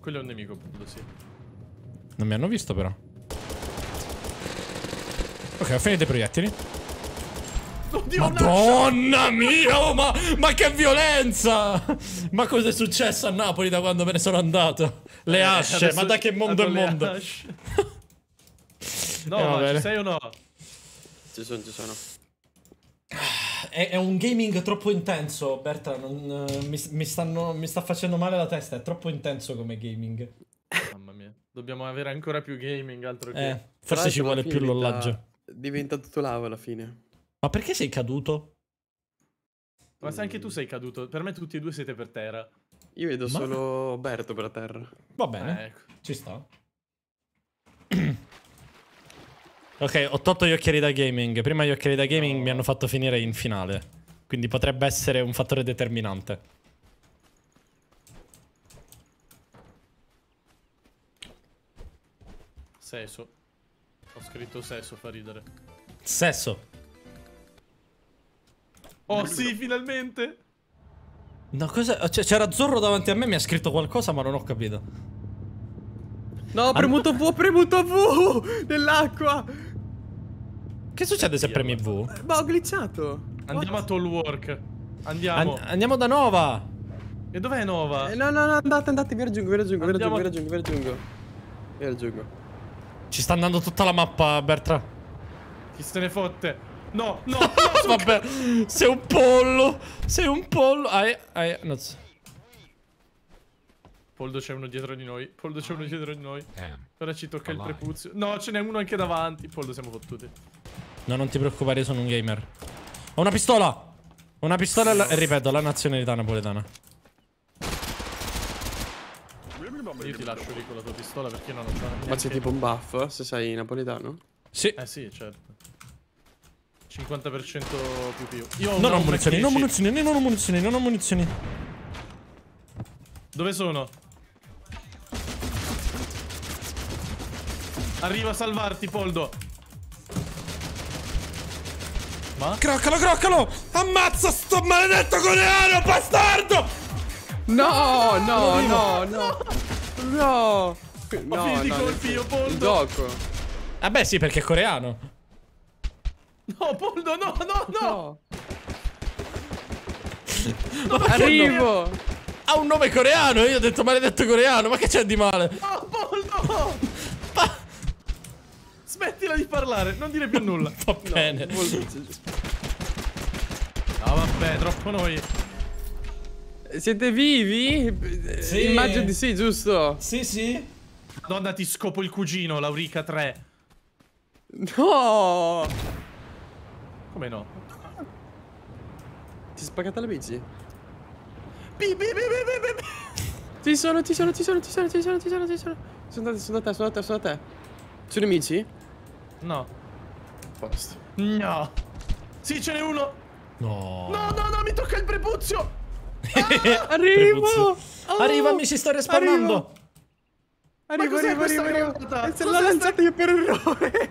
Quello è un nemico, appunto, sì. Non mi hanno visto, però. Ok, ho finito i proiettili. Oddio, Madonna mia, oh, ma, ma, che violenza! Ma cosa è successo a Napoli da quando me ne sono andato? Le eh, asce, eh, ma da che mondo è mondo? no, eh, ma ci sei o no? Ci sono, ci sono è, è, un gaming troppo intenso, Berta. Non, eh, mi, mi, stanno, mi sta facendo male la testa. È troppo intenso come gaming. Mamma mia, dobbiamo avere ancora più gaming. Altro che. Eh, forse ci vuole più diventa, lollaggio. Diventa tutto lava alla fine. Ma perché sei caduto? Ma se anche tu sei caduto, per me tutti e due siete per terra. Io vedo Ma... solo Berto per terra. Va bene, eh, ecco. ci sta. Ok, ho tolto gli occhiali da gaming. Prima gli occhiali da gaming mi hanno fatto finire in finale. Quindi potrebbe essere un fattore determinante. Sesso. Ho scritto sesso, fa ridere. Sesso. Oh sì, finalmente! No, cosa... Cioè, c'era Zorro davanti a me, mi ha scritto qualcosa, ma non ho capito. No, ho premuto V, ho premuto V! Nell'acqua! Che succede se premi V? Ma eh, boh, ho glitchato. Andiamo What? a Work. Andiamo. An andiamo da Nova. E dov'è Nova? Eh, no, no, no, andate, andate, vi raggiungo, vi raggiungo, vi raggiungo, vi raggiungo, vi raggiungo. Vi raggiungo. Ci sta andando tutta la mappa, Bertra. Chi se ne fotte? No, no, no Vabbè, sei un pollo. Sei un pollo. Ai, ai, no. Poldo c'è uno dietro di noi. Poldo c'è uno dietro di noi. Eh, Ora ci tocca il prepuzio. No, ce n'è uno anche davanti. Poldo siamo fottuti. No, non ti preoccupare, sono un gamer. Ho una pistola! Ho una pistola e ripeto, la nazionalità napoletana. Io ti lascio lì con la tua pistola perché non ho neanche... Ma c'è tipo un buff eh, se sei napoletano? Sì. Eh sì, certo. 50% più più. Io ho non ho munizioni, non ho munizioni, non ho munizioni, non ho munizioni. Dove sono? Arriva a salvarti, Poldo. Ma? Croccalo, croccalo! Ammazza sto maledetto coreano, bastardo! No, no, no, no. No. no. Ho finito i colpi, io poldo. Doco. Ah, sì, perché è coreano. No, poldo, no, no, no. no. Arrivo. Ha un nome coreano, io ho detto maledetto coreano, ma che c'è di male? No, poldo! Smettila di parlare, non dire più nulla. Va bene. No, no vabbè, troppo noi. Siete vivi? Sì. Immagino di sì, giusto? Sì, sì. Madonna, ti scopo il cugino, Laurica 3. No! Come no? Ti è spaccata la bici? Bi, bi, bi, Ti sono, ti sono, ti sono, ci sono, ci sono, ci sono, ti sono. Sono da te, sono da te, sono da sono da Sono nemici? No. Basta. No. Sì, ce n'è uno. No. No, no, no, mi tocca il prepuzio. Ah, arrivo. Prepuzio. Oh, Arriva, mi si sta respawnando. Arrivo. Arrivo, arrivo, arrivo, arrivo. E se l'ho lanciata io per errore.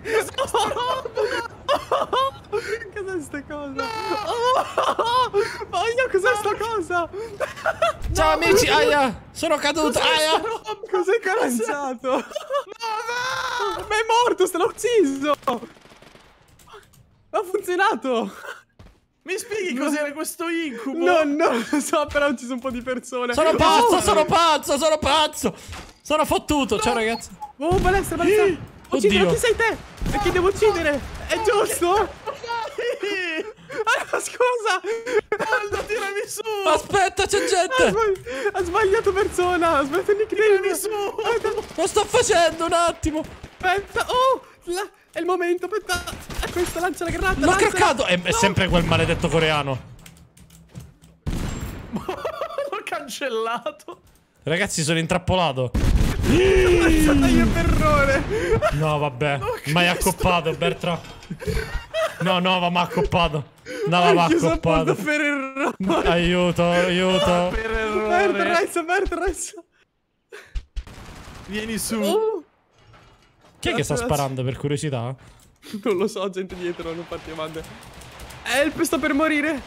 Cos'è sta cosa? Oh, voglio cos'è sta cosa? Ciao amici, aia. Sono caduto, aia. Cos'è che ho lanciato? Ma è morto, se l'ho ucciso. Ha funzionato. Mi spieghi cos'era no. questo incubo? No, no, lo so, però ci sono un po' di persone. Sono pazzo, oh, sono pazzo, sono pazzo. Sono fottuto, no. ciao ragazzi. Oh, balestra, balestra. Eh, Uccidilo, chi sei te? Perché devo uccidere? È giusto? Ah, scusa! Aldo, tirami su! Aspetta, c'è gente! Ha, sbagliato persona! Aspetta, nickname! Tirami su! Lo sto facendo un attimo! Aspetta! Oh! La... È il momento, aspetta! questo lancia la granata. L'ha craccato! È, è no. sempre quel maledetto coreano. L'ho cancellato. Ragazzi, sono intrappolato. Io per errore. No, vabbè. No, ma è accoppato, Bertra. No, no, ma ha accoppato. No, ma ha accoppato. Per errore. Aiuto, aiuto. Ah, per errore. Bertra, Bertra, Vieni su. Oh. Chi è che sta sparando per curiosità? Non lo so, gente dietro, non farti domande. Help, sto per morire.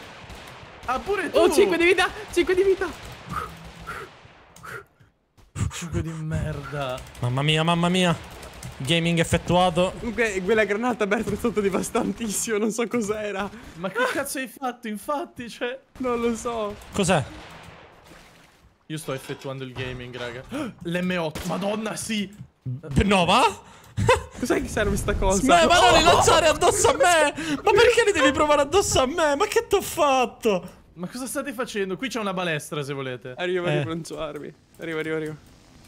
Ah, pure tu. Oh, 5 di vita, 5 di vita. 5 di merda. Mamma mia, mamma mia. Gaming effettuato. Comunque, quella granata, Bertrand, è stato devastantissimo. Non so cos'era. Ma che cazzo hai fatto, infatti? Cioè, non lo so. Cos'è? Io sto effettuando il gaming, raga. L'M8. Madonna, sì. No, va? Cos'è che serve sta cosa? Beh, ma non li lanciare addosso a me! Ma perché li devi provare addosso a me? Ma che t'ho fatto? Ma cosa state facendo? Qui c'è una balestra se volete. Arrivo, eh. arrivo, lanciarmi. Arrivo, arrivo, arrivo.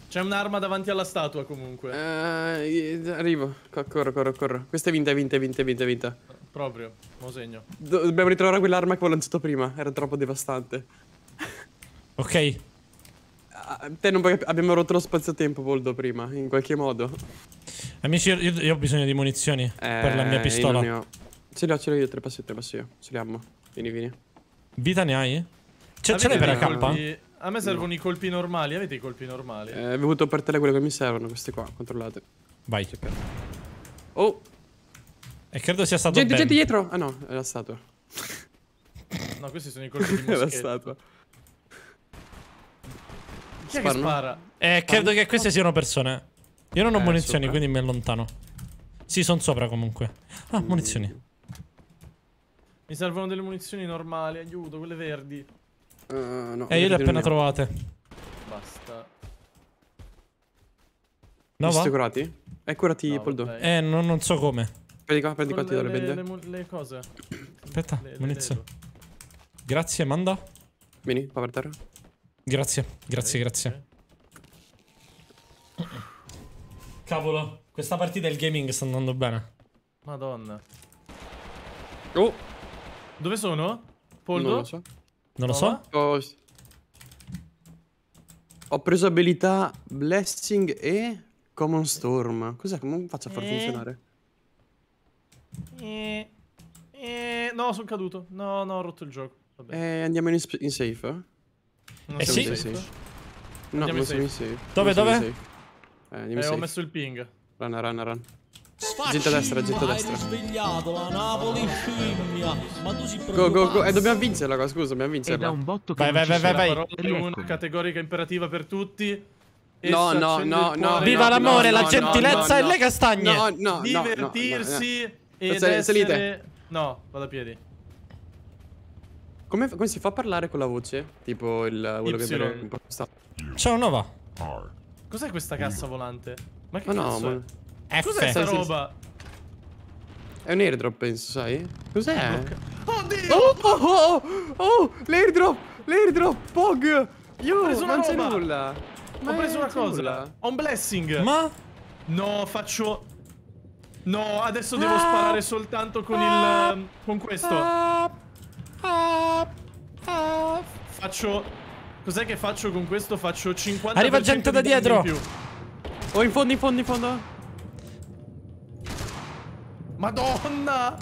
C'è un'arma davanti alla statua comunque. Uh, arrivo. Corro, corro, corro. Questa è vinta, è vinta, è vinta, è vinta, è vinta. Proprio, lo segno. Do dobbiamo ritrovare quell'arma che ho lanciato prima. Era troppo devastante. Ok, te non puoi abbiamo rotto lo spazio-tempo, Voldo, prima, in qualche modo. Amici, io, io ho bisogno di munizioni eh, per la mia eh, pistola. Io Ce l'ho, ce l'ho io, tre passi, tre passi io. Ce li abbiamo. Vieni, vieni. Vita ne hai? Cioè, ce l'hai per la Colpi... A me servono no. i colpi normali, avete i colpi normali? Eh, ho avuto per te quelle che mi servono, queste qua, controllate. Vai. Oh! E credo sia stato Gente, gente dietro! Ah no, è la statua. no, questi sono i colpi di moschetto. è la statua. Chi Sparano? che spara? Eh, credo che queste siano persone. Io non ho eh, munizioni, sopra. quindi mi allontano. Sì, sono sopra comunque. Ah, munizioni. Mi servono delle munizioni normali, aiuto, quelle verdi. Uh, no, eh, io le ho appena trovate. Basta. No, Siete curati? È eh, curati no, Poldo. Eh, no, non so come. Prendi qua, prendi qua, ti dovrebbe le, le, le cose. Aspetta, munizioni. Grazie, manda. Vieni, va per terra. Grazie, grazie, grazie. Cavolo, questa partita il gaming sta andando bene. Madonna. Oh. Dove sono? Poldo? Non lo so. Non lo so? Oh. Ho preso abilità Blessing e Common Storm. Cos'è? Come faccio a far eh. funzionare? Eh. Eh. No, sono caduto. No, no, ho rotto il gioco. Vabbè. Eh, andiamo in, in safe. Eh? Non eh sì. No, Andiamo non sono save. Dove, non dove? Eh, eh, ho messo il ping. Run, run, run. Getta destra, getta destra. svegliato la Napoli scimmia. Ma tu si Go, go, go. E eh, dobbiamo vincerla qua, scusa, dobbiamo vincerla. un botto che vai, vai, vai, vai, È una categorica imperativa per tutti. No, no, no, no. Viva l'amore, la gentilezza e le castagne. No, no, no. Divertirsi e salite. No, vado a piedi. Come, come, si fa a parlare con la voce? Tipo il, quello che viene impostato. Ciao Nova. Cos'è questa cassa volante? Ma che ma no, ma... È? F. Cos'è questa roba? È un airdrop, penso, sai? Cos'è? Ah, Oddio! Oh, oh, oh, oh, oh! L'airdrop! L'airdrop! Pog! Io ho preso una non c'è nulla! Ma Ho preso una cosa! Nulla. Ho un blessing! Ma? No, faccio... No, adesso devo ah. sparare soltanto con ah. il... con questo. Ah. Ah, ah, faccio... Cos'è che faccio con questo? Faccio 50 Arriva gente da dietro! oh, in fondo, in fondo, in fondo! Madonna!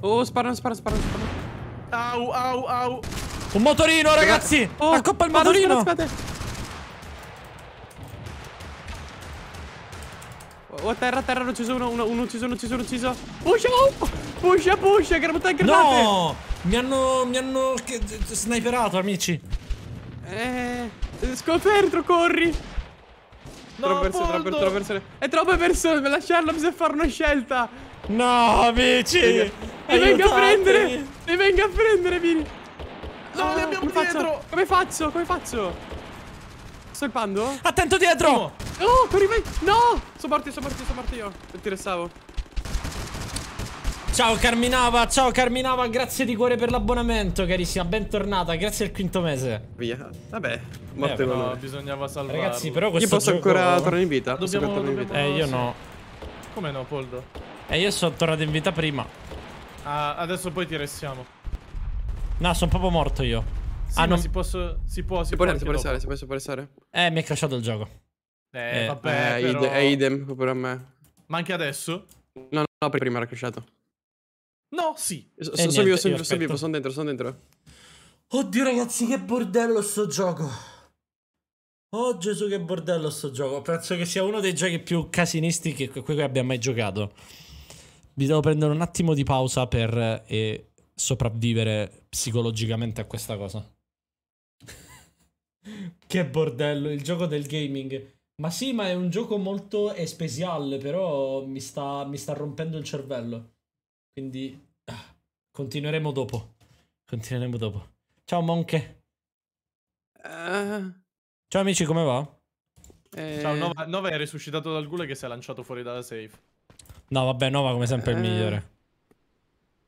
Oh, sparano, sparano, sparano, sparano. Au, au, au! Un motorino, ragazzi! Oh, accoppa il motorino! Sparate, sparate. Oh, a terra, a terra, non ci sono, uno, uno ucciso, uno ucciso, uno ucciso. Pusha, oh! Pusha, pusha, granate, granate. No! Mi hanno, mi hanno sniperato, amici. Eh, scoperto, corri. No, traverso, troppe persone. È troppe persone, lasciarlo, bisogna fare una scelta. No, amici. Venga. Mi venga a prendere. Mi venga a prendere, Vini. No, no, li abbiamo dietro. Faccio? Come faccio? Come faccio? Salpando? Attento dietro! Oh, oh corri, vai! No! Sono morto, sono morto, sono morto io. Non ti restavo. Ciao Carminava, ciao Carminava, grazie di cuore per l'abbonamento, carissima, bentornata, grazie al quinto mese. Via. Vabbè, eh, morte eh, però bisognava salvare. Ragazzi, però questo Io posso gioco... ancora tornare in vita? Dobbiamo, posso dobbiamo... In vita. Eh, io ah, no. Come no, Poldo? Eh, io sono tornato in vita prima. Ah, adesso poi ti restiamo. No, sono proprio morto io. Ah, sì, ah, non... si, posso, si può, si, si può, si può restare, si può, restare. Eh, mi è crashato il gioco. Eh, eh vabbè, eh, però... è idem per me. Ma anche adesso? No, no, no prima era crashato. No, sì. So, eh, sono vivo, sono, sono vivo, sono dentro, sono dentro. Oddio ragazzi, che bordello sto gioco. Oh Gesù, che bordello sto gioco. Penso che sia uno dei giochi più casinisti che, che abbia mai giocato. Vi devo prendere un attimo di pausa per eh, sopravvivere psicologicamente a questa cosa che bordello, il gioco del gaming. Ma sì, ma è un gioco molto speciale, però mi sta, mi sta rompendo il cervello. Quindi ah, continueremo dopo. Continueremo dopo. Ciao Monke. Uh... Ciao amici, come va? Eh... Ciao Nova, Nova è resuscitato dal gulag che si è lanciato fuori dalla safe. No, vabbè, Nova come sempre è il eh. migliore.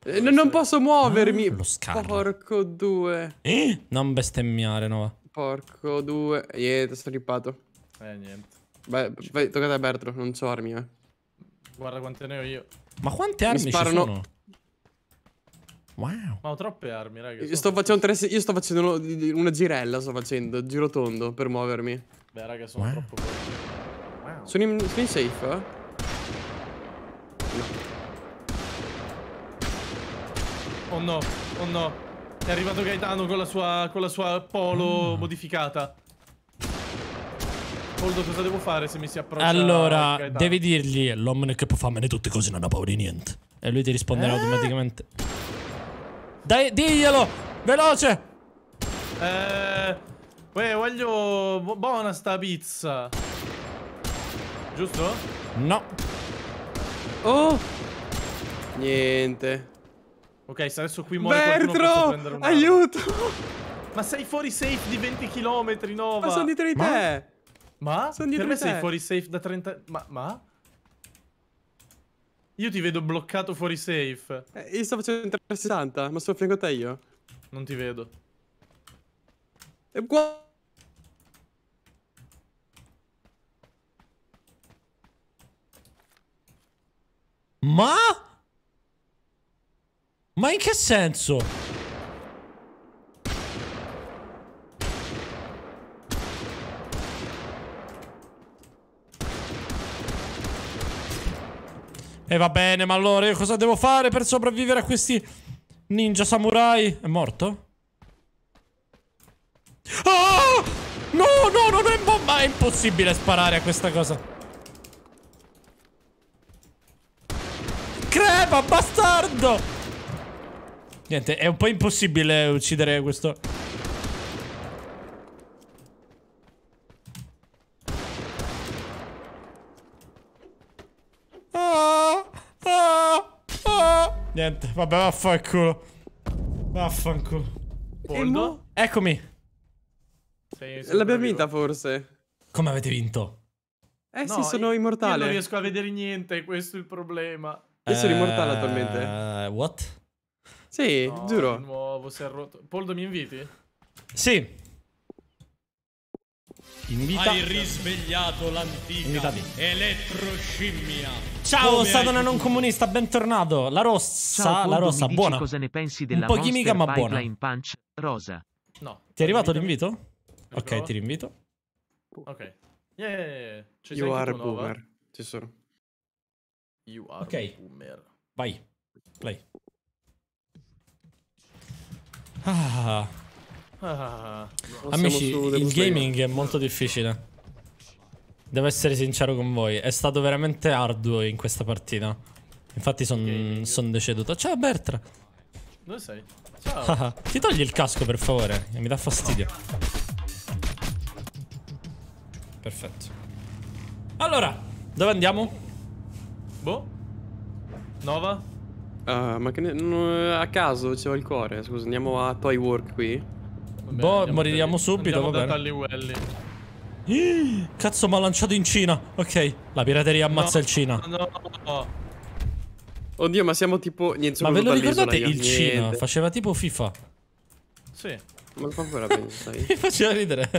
Eh, non posso muovermi. Ah, lo scarlo. Porco due. Eh? Non bestemmiare, Nova. Porco due. Niente, sto rippato. Eh, niente. Beh, vai, toccate a Bertro, non so armi, eh. Guarda quante ne ho io. Ma quante armi Mi sparano... ci sono? Wow. Ma ho troppe armi, raga. Io sto, tre... io sto facendo, uno... una girella, sto facendo, giro tondo per muovermi. Beh, raga, sono wow. troppo wow. Sono in, sono in safe, eh? No. Oh no, oh no. È arrivato Gaetano con la sua, con la sua polo mm. modificata. Poldo, cosa devo fare se mi si approccia? Allora, devi dirgli: L'uomo che può farmene tutte cose, non ha paura di niente. E lui ti risponderà eh? automaticamente. Dai, diglielo! Veloce! Eh. Uè, eh, voglio. Buona sta pizza. Giusto? No. Oh! Niente. Ok, se adesso qui muore Bertro, qualcuno aiuto! Ma sei fuori safe di 20 km, Nova! Ma sono dietro di te! Ma? ma? Sono dietro per di me te. sei fuori safe da 30... Ma? ma? Io ti vedo bloccato fuori safe. Eh, io sto facendo 360, ma sono a fianco a te io. Non ti vedo. E qua... Ma? Ma in che senso? E va bene, ma allora io cosa devo fare per sopravvivere a questi ninja samurai? È morto? Ah! No, no, non è bomba! È impossibile sparare a questa cosa. Crepa, bastardo! Niente, è un po' impossibile uccidere questo... Ah, ah, ah. Niente, vabbè, vaffanculo. Vaffanculo. Poldo? Eccomi. L'abbiamo vinta forse. Come avete vinto? Eh no, sì, sono immortale. non riesco a vedere niente, questo è il problema. Io sono immortale attualmente. Uh, what? Sì, no, giuro. Di nuovo si è rotto. Poldo mi inviti? Sì. Invita. Hai risvegliato l'antica Invitati. elettroscimmia. Ciao, Come Satana hai... non comunista, bentornato. La rossa, Ciao, la rossa, buona. Cosa ne pensi della Un po' chimica, ma buona. Punch, rosa. No. Ti è arrivato l'invito? Ok, ti rinvito. Ok. Yeah, ci you are boomer. Ci sono. You are okay. boomer. Vai. Play. Ah. Ah, ah. Amici, il gaming è molto difficile. Devo essere sincero con voi, è stato veramente arduo in questa partita. Infatti sono son deceduto. Ciao Bertra. Dove sei? Ciao. ti togli il casco per favore, mi dà fastidio. Perfetto. Allora, dove andiamo? Boh. Nova. Uh, ma che ne... a caso c'è il cuore, scusa, andiamo a Toy Work qui. Vabbè, boh, moriamo da... subito, andiamo va bene. Ih, cazzo, mi ha lanciato in Cina. Ok, la pirateria ammazza no, il Cina. No, no. Oddio, ma siamo tipo... Niente, ma ve lo ricordate il Cina? Faceva tipo FIFA. Sì. Ma ancora pensai. mi faceva ridere.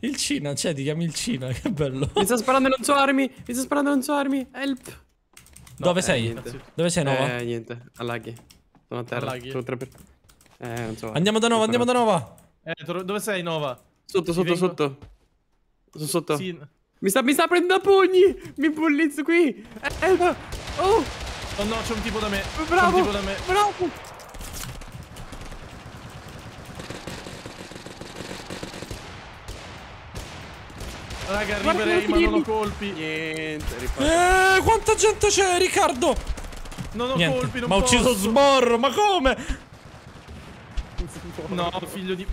Il Cina, cioè ti chiami il Cina, che bello. Mi sta sparando non so armi, mi sta sparando non so armi, help. Dove eh, sei? Niente. Dove sei Nova? Eh, niente, allaghi. Sono a terra. Sono tre per... Eh, non so. Andiamo da Nova, andiamo da Nova. Eh, dove sei Nova? Sotto, sotto, sotto. Sono sotto. Sì. Mi sta, mi sta prendendo a pugni! Mi bullizzo qui! Eh, eh, Oh! Oh no, c'è un tipo da me! Bravo! Un tipo da me. Bravo! Raga, arriverei ma non ho colpi. Niente, riparo. Eh, quanta gente c'è, Riccardo? Non ho Niente. colpi, non Ma ho ucciso Sborro, ma come? No, figlio di...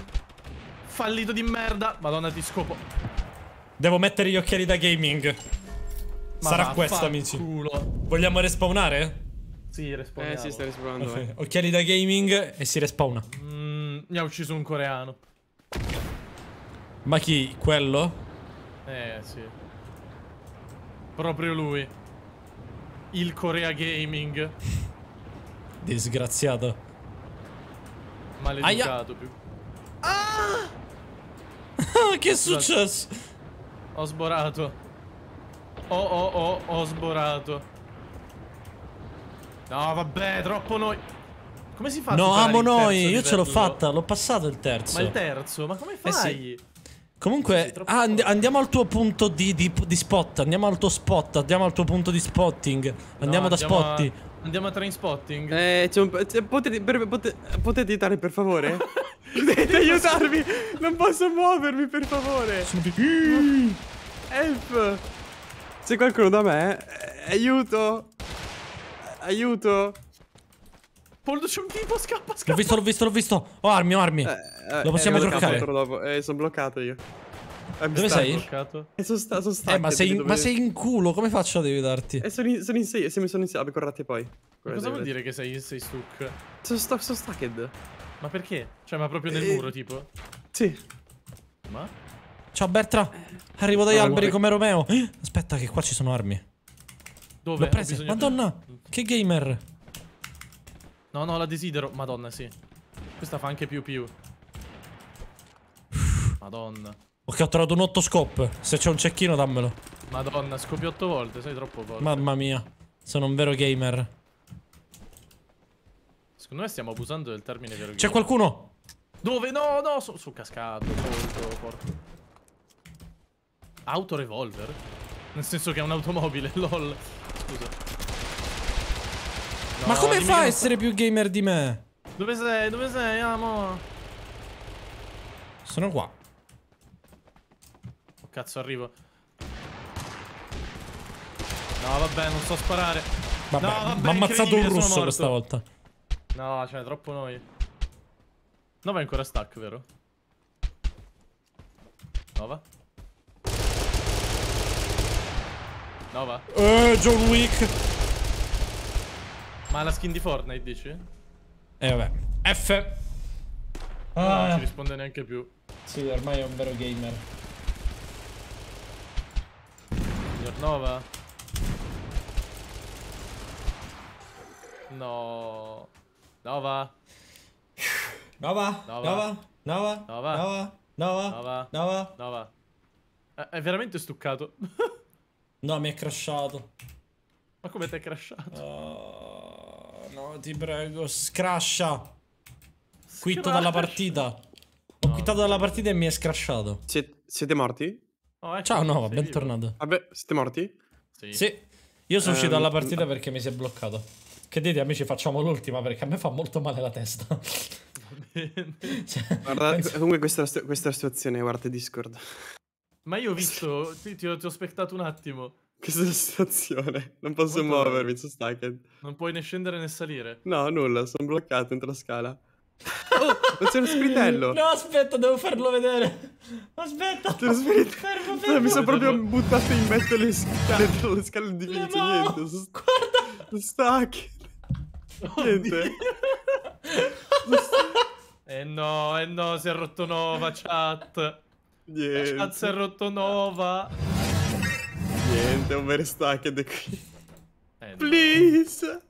Fallito di merda. Madonna, ti scopo. Devo mettere gli occhiali da gaming. Ma Sarà questo, amici. Culo. Vogliamo respawnare? Sì, respawnare. Eh, si sta respawnando. Okay. Eh. Occhiali da gaming e si respawna. Mm, mi ha ucciso un coreano. Ma chi? Quello? Eh, sì. Proprio lui. Il Corea Gaming. Disgraziato. Maleducato Aia. più. Ah! che è successo? Ho sborato. Oh oh oh, ho sborato. No, vabbè, troppo noi. Come si fa? No, amo noi. Io ce l'ho fatta, l'ho passato il terzo. Ma il terzo? Ma come fai? Eh sì. Comunque, and- andiamo al tuo punto di, di, di, spot. Andiamo al tuo spot. Andiamo al tuo punto di spotting. Andiamo no, da andiamo spotti. A... Andiamo a train spotting. Eh, c'è un. C'è, potete, per, potete, potete aiutare, per favore? potete aiutarmi? Non posso muovermi, per favore. Elf, C'è qualcuno da me? Eh, aiuto! Aiuto! Poldo c'è un tipo, scappa, scappa. L'ho visto, l'ho visto, l'ho visto. Ho oh, armi, ho oh, armi. Eh, eh, lo possiamo croccare. Eh, eh sono bloccato io. Eh, dove sei? Eh, sono sta, sono stanco, eh ma, sei in, dove... ma sei in culo, come faccio ad aiutarti? Eh, sono in, sono in sei, se mi sono in sei, vabbè, corrate poi. Corrate cosa vuol dire che sei in sei stuck? Sono, sta, sono stacked. Ma perché? Cioè, ma proprio nel eh... muro, tipo? Sì. Ma? Ciao, Bertra. Arrivo dagli no, eh, alberi come Romeo. aspetta, che qua ci sono armi. Dove? L'ho presa, madonna, che gamer. No, no, la desidero. Madonna, sì. Questa fa anche più più. Madonna. Ok, ho trovato un 8 scope. Se c'è un cecchino, dammelo. Madonna, scopi otto volte, sei troppo forte. Mamma mia. Sono un vero gamer. Secondo me stiamo abusando del termine vero gamer. C'è qualcuno! Dove? No, no, sono so cascato. Molto forte. Autorevolver? Nel senso che è un'automobile, lol. Scusa. Ma come fa a essere più gamer di me? Dove sei? Dove sei, amo? Sono qua. Oh, cazzo, arrivo. No, vabbè, non so sparare. Vabbè, no, vabbè, mi ha ammazzato un russo questa volta. No, cioè, troppo noi. Nova è ancora stack, vero? Nova? Nova? Eh, John Wick! Ma la skin di Fortnite dici? Eh vabbè. F. Ah. Non ci risponde neanche più. Sì, ormai è un vero gamer. Nova? No. Nova. Nova. Nova. Nova. Nova. Nova. Nova. Nova. Nova. Eh, è veramente stuccato. no, mi è crashato. Ma come ti è crashato? Oh. No, ti prego, scrascia. Quitto dalla partita. Ho quittato dalla partita e mi è scrasciato. Siete, siete morti? Oh, ecco. Ciao, no, Sei bentornato. Vabbè, siete morti? Sì. sì. Io sono um, uscito ehm, dalla partita perché mi si è bloccato. Che dite, amici, facciamo l'ultima perché a me fa molto male la testa. cioè, Guardate, penso... comunque questa, questa è la situazione, guarda Discord. Ma io ho visto, sì, ti, ho, ti ho aspettato un attimo. Questa è la situazione. Non posso Molto muovermi, bello. sono staccato. Non puoi né scendere né salire. No, nulla, sono bloccato dentro la scala. Oh, non c'è uno spiritello. No, aspetta, devo farlo vedere. Aspetta. C'è uno spiritello. Fermo, fermo. Mi sono proprio buttato in mezzo alle scale, le scale di Vinci. niente. Guarda. Sono staccato. Niente. eh no, eh no, si è rotto Nova, chat. Niente. La chat si è rotto Nova niente, un overstacked qui. Eh, Please!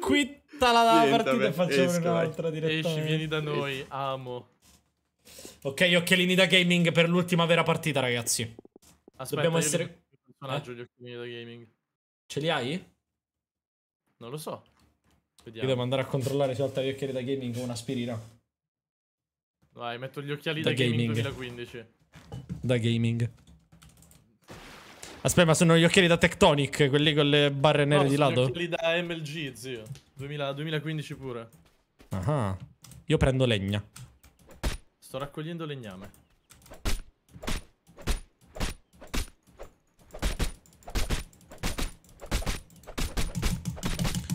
Quitta la niente, partita vabbè, e facciamo esco, un'altra direttamente. Esci, vieni da noi, amo. Ok, occhialini da gaming per l'ultima vera partita, ragazzi. Aspetta, Dobbiamo essere... Il personaggio eh? gli occhialini da gaming. Ce li hai? Non lo so. Vediamo. Io devo andare a controllare se ho gli occhiali da gaming con una spirina. Vai, metto gli occhiali da, da gaming. gaming 2015. Da gaming. Aspetta, ma sono gli occhiali da Tectonic, quelli con le barre nere no, di sono Quelli da MLG, zio. 2000, 2015 pure. Ah. Io prendo legna. Sto raccogliendo legname.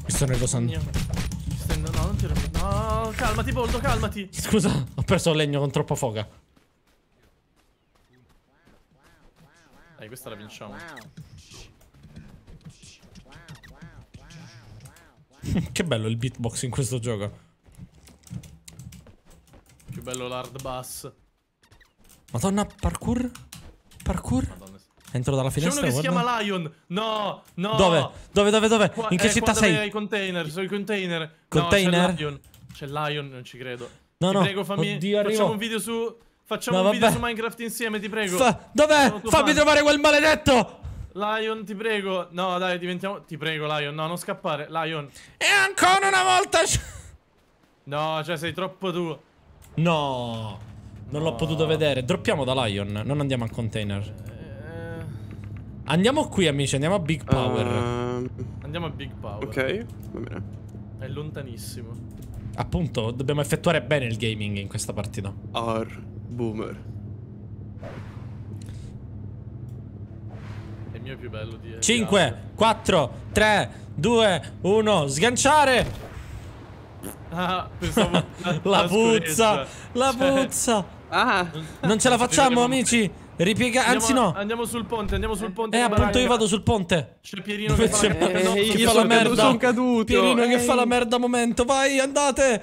Mi sto nervosando. No, non ti... No, calmati, Boldo, calmati. Scusa, ho perso legno con troppa foga. diciamo. che bello il beatbox in questo gioco. Più bello l'hard bass. Madonna, parkour? Parkour? Madonna. Entro dalla finestra. C'è uno che guarda. si chiama Lion. No, no. Dove? Dove, dove, dove? Qua, in che eh, città sei? i container, sono i container. Container? No, c'è Lion. Lion. non ci credo. No, Ti no. Prego, fammi Oddio, arrivo. facciamo un video su Facciamo no, un video su Minecraft insieme, ti prego. Fa Dov'è? Fammi fan. trovare quel maledetto! Lion, ti prego. No, dai, diventiamo... Ti prego, Lion. No, non scappare. Lion. E ancora una volta... No, cioè, sei troppo tu. No. Non no. l'ho potuto vedere. Droppiamo da Lion. Non andiamo al container. Eh... Andiamo qui, amici. Andiamo a Big Power. Uh... Andiamo a Big Power. Ok, va bene. È lontanissimo. Appunto, dobbiamo effettuare bene il gaming in questa partita. Arr. Boomer. È il mio più bello di... 5, 4, 3, 2, 1, sganciare! Ah, pensavo... la puzza, la cioè... puzza! Ah. Non ce la facciamo amici! Ripiega, andiamo, anzi no Andiamo sul ponte, andiamo sul ponte Eh appunto baraglia. io vado sul ponte C'è Pierino che fa la, eh, merda Pierino che fa la eh. merda momento Vai andate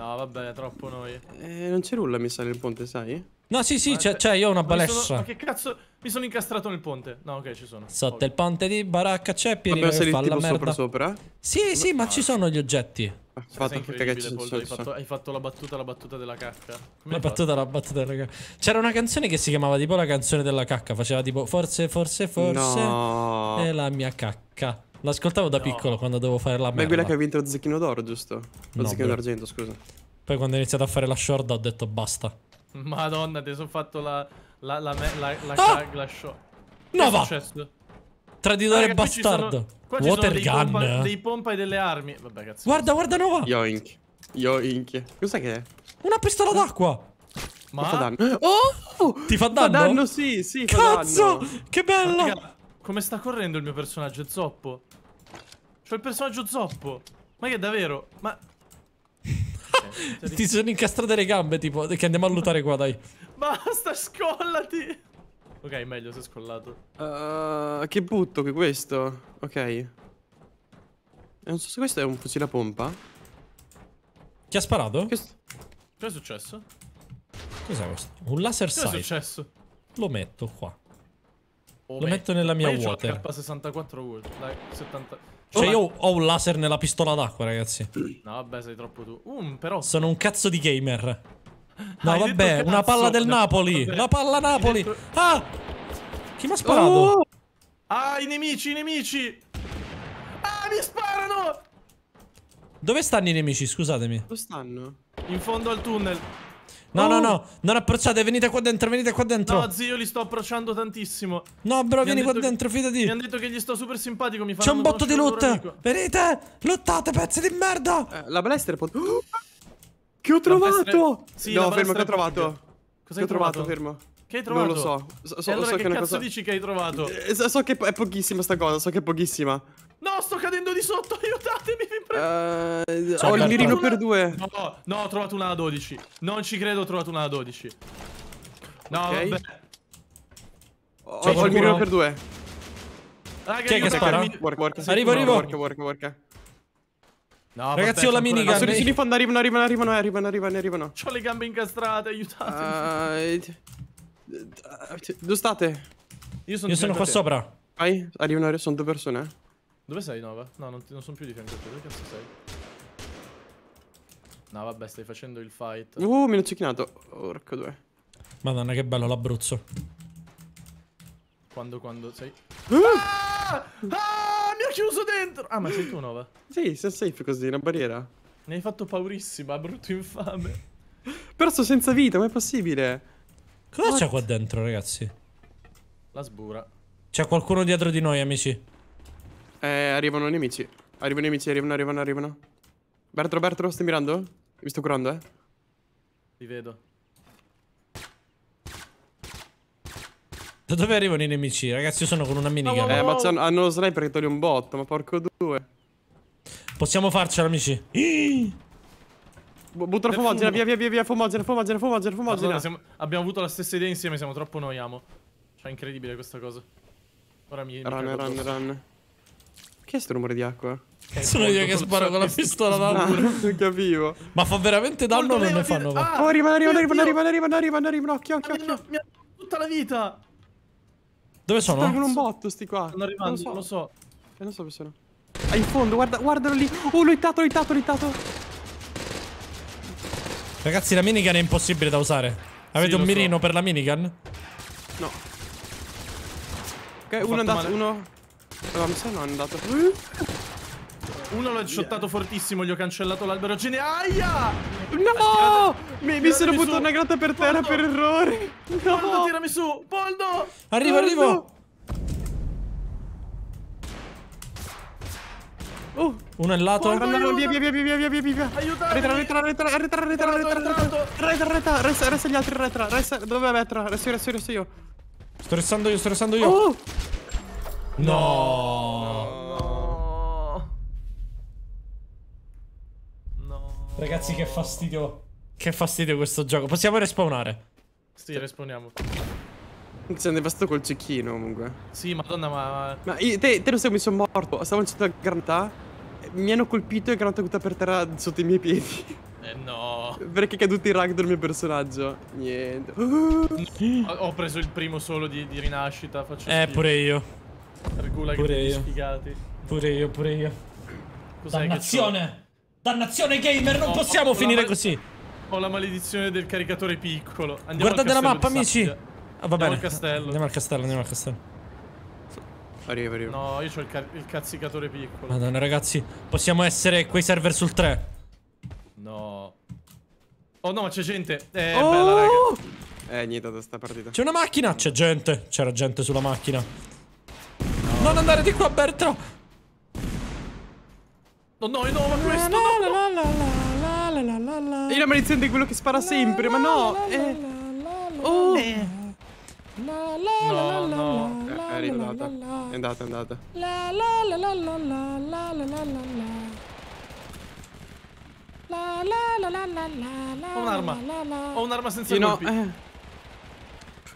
No, vabbè, troppo noi. Eh, non c'è nulla, mi sa, nel ponte, sai? No, sì, sì, c'è, io ho una balestra. Sono, ma che cazzo? Mi sono incastrato nel ponte. No, ok, ci sono. Sotto okay. il ponte di baracca c'è Pierino Vabbè, che fa la merda. sopra sopra? Sì, sì, ma ci sono gli oggetti. Ah, fatto caccia, Poldo, hai, fatto, hai fatto la battuta, la battuta della cacca. Come la battuta, la battuta della cacca. C'era una canzone che si chiamava tipo la canzone della cacca. Faceva tipo forse, forse, forse. No. È la mia cacca. L'ascoltavo da no. piccolo quando dovevo fare la merda. Ma è quella che ha vinto lo zecchino d'oro, giusto? Lo no, zecchino d'argento, scusa. Poi quando ho iniziato a fare la shorda ho detto basta. Madonna, ti sono fatto la... La... La... La... La... Ah! la short. No, va! Traditore Raga, bastardo. Qua ci sono, qua Water ci sono dei, pompa, dei pompa e delle armi. Vabbè, cazzo. Guarda, guarda Nova. Yoink. Yoink. Cos'è che è? Una pistola d'acqua. Ma... fa danno. Oh! Ti fa danno? Fa danno, sì, sì, Cazzo! Danno. Che bello! Raga, come sta correndo il mio personaggio? Zoppo. C'ho il personaggio zoppo. Ma che davvero? Ma... Ti sono incastrate le gambe, tipo, che andiamo a lottare qua, dai. Basta, scollati! Ok, meglio, sei scollato. Uh, che butto che questo? Ok. Non so se questo è un fucile a pompa. Chi ha sparato? Che, che è successo? Cos'è questo? Un laser sight. Che è successo? Lo metto qua. Lo metto nella mia water. Ho 64 wood, dai, 70. Cioè io ho un laser nella pistola d'acqua, ragazzi. No, vabbè, sei troppo tu. Um, però... Sono un cazzo di gamer. No, Hai vabbè, una palla del Napoli. La palla Napoli. Dentro... Ah! Chi mi ha sparato? Oh! Ah, i nemici, i nemici! Ah, mi sparano! Dove stanno i nemici? Scusatemi. Dove stanno? In fondo al tunnel. No, oh. no, no, non approcciate, venite qua dentro, venite qua dentro. No, zio, li sto approcciando tantissimo. No, bro, mi vieni qua dentro, che... fidati. Mi hanno detto che gli sto super simpatico, mi C'è un botto di loot. Venite, lottate, pezzi di merda. Eh, la blaster può... che ho trovato? Blaster... Sì, no, fermo, che ho trovato. Cosa hai trovato? fermo. Che hai trovato? Non lo so. so, so, allora so che, che cazzo cosa... dici che hai trovato? Eh, so, so che è pochissima sta cosa, so che è pochissima. No, sto cadendo di sotto, aiutatemi, vi prego. Uh, ho il mirino per due. No, no, ho trovato una da 12. Non ci credo, ho trovato una da 12. No, okay. vabbè. Ho, ho il mirino per due. Raga, Chi è che spara? Mi... Work, work, sì. Arrivo, arrivo. Work, work, work. No, Ragazzi, vabbè, ho la minigun. Sono di fondo, arrivano, arrivano, arrivano, arrivano, arrivano, arrivano. Ho le gambe incastrate, aiutatemi. Uh, dove state? Io sono, Io sono qua sopra. Vai, arrivano, sono due persone. Eh. Dove sei, Nova? No, non, non sono più di fianco a te. Dove cazzo sei? No, vabbè, stai facendo il fight. Uh, mi hanno cecchinato. Orca due. Madonna, che bello l'Abruzzo. Quando, quando sei... Uh! Ah! ah! Mi ha chiuso dentro! Ah, ma sei tu, Nova? Sì, sei safe così, una barriera. Ne hai fatto paurissima, brutto infame. Però sto senza vita, ma è possibile? Cosa c'è qua dentro, ragazzi? La sbura. C'è qualcuno dietro di noi, amici. Eh, arrivano nemici. Arrivano nemici, arrivano, arrivano, arrivano. Bertro, Bertro, stai mirando? Mi sto curando, eh. Ti vedo. Da dove arrivano i nemici? Ragazzi, io sono con una minigun. Oh, eh, ma hanno lo sniper che toglie un botto, ma porco due. Possiamo farcela, amici. Iii! Butta la fumogena, via, via, via, via, fumogena, fumogena, fumogena, fumogena. Allora, abbiamo avuto la stessa idea insieme, siamo troppo noiamo. Cioè, incredibile questa cosa. Ora mi... Run, mi run, run. Che è sto rumore di acqua? Eh, Sono io che sparo con la pistola da muro. Non capivo. Ma fa veramente danno o non ne fanno? Ah, oh, arrivano, arrivano, arrivano, arrivano, arrivano, arrivano, arrivano, occhio, occhio, occhio. Mi ha tutta la vita. Dove sono? Stanno un botto sti qua. Stanno arrivando, non lo so. E eh, non so dove sono. Ah, in fondo, guarda, guardalo lì. Oh, l'ho hittato, l'ho hittato, l'ho hittato. Ragazzi, la minigun è impossibile da usare. Avete un mirino per la minigun? No. Ok, uno è andato, uno... Ma mi sono andato. Uno l'ho shottato fortissimo, gli ho cancellato l'albero geniaia! No! Mi, mi sono buttato una grotta per terra per errore! No! Poldo, tirami su! Poldo! Arrivo, Poldo. arrivo! Oh. Uno è lato. Andavano via, via, via, via, via, via, via. Aiutami. Retra, retra, retra, retra, retra, retra, retra. Retra, retra, resta, resta gli altri, retra. Resta, dove è retra? Resto io, resto io, resto io. Sto restando io, sto restando io. Oh! No! No. Ragazzi, che fastidio. Che fastidio questo gioco. Possiamo respawnare? Sì, respawniamo. Si è devastato col cecchino comunque. Sì, madonna, ma. Ma io, te, te lo sai, mi sono morto. Stavo lanciando la granata. Mi hanno colpito e granata caduta per terra sotto i miei piedi. Eh no. Perché è caduto il rag del mio personaggio? Niente. Ho preso il primo solo di, di rinascita. Faccio eh, schifo. pure io. Argula pure che io. sfigati. Pure io, pure io. Cos'è Dannazione! Dannazione gamer, non oh, possiamo finire così. Ho la maledizione del caricatore piccolo. Andiamo Guardate la mappa, amici. Ah, va andiamo bene. al castello. Andiamo al castello, andiamo al castello. Arrivo, arrivo. No, io ho il, il cazzicatore piccolo. Madonna, ragazzi, possiamo essere quei server sul 3. No. Oh no, c'è gente. Eh, è oh! bella, raga. Eh, niente da sta partita. C'è una macchina, c'è gente. C'era gente sulla macchina. Non andare di qua, Bertro! No, no, no, ma questo no! Io la maledizione di quello che spara sempre, ma no! Eh. Oh! Eh. No, no, eh, è arrivata. È andata, è andata. Ho un'arma. Ho un'arma senza colpi. Eh.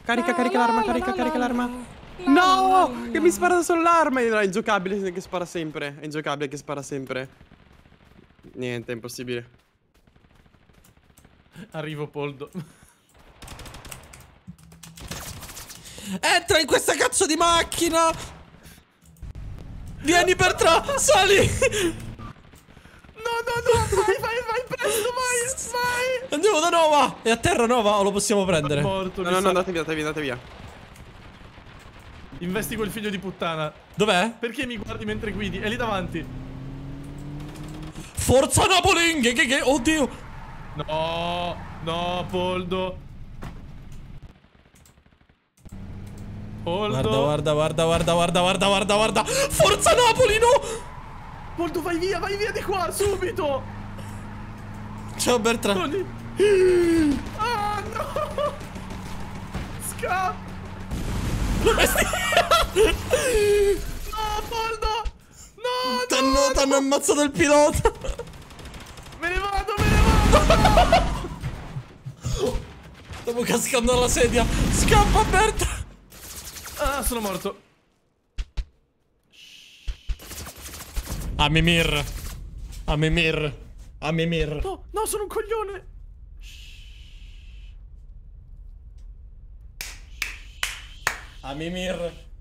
Carica, carica l'arma, carica, carica l'arma. No! no! Che mi spara sull'arma! No, è ingiocabile che spara sempre. È ingiocabile che spara sempre. Niente, è impossibile. Arrivo, Poldo. Entra in questa cazzo di macchina! Vieni per tra! Sali! No, no, no! Vai, vai, vai, presto, vai! Vai! Andiamo da Nova! È a terra Nova o lo possiamo prendere? Morto, no, no, no, andate via, andate via, andate via. Investi quel figlio di puttana. Dov'è? Perché mi guardi mentre guidi? È lì davanti. Forza Napolenghe! Che che? Oddio! No! No, Poldo! Poldo! Guarda, guarda, guarda, guarda, guarda, guarda, guarda! Forza Napoli, no! Poldo, vai via, vai via di qua, subito! Ciao Bertrand! Ah, no! Scappa! No, Poldo! No, T'hanno no, no. ammazzato il pilota! Me ne vado, me ne vado! No. Stavo cascando dalla sedia! Scappa, Berta! Ah, sono morto. A Mimir. A Mimir. A Mimir. No, no, sono un coglione! a ah, Mimir.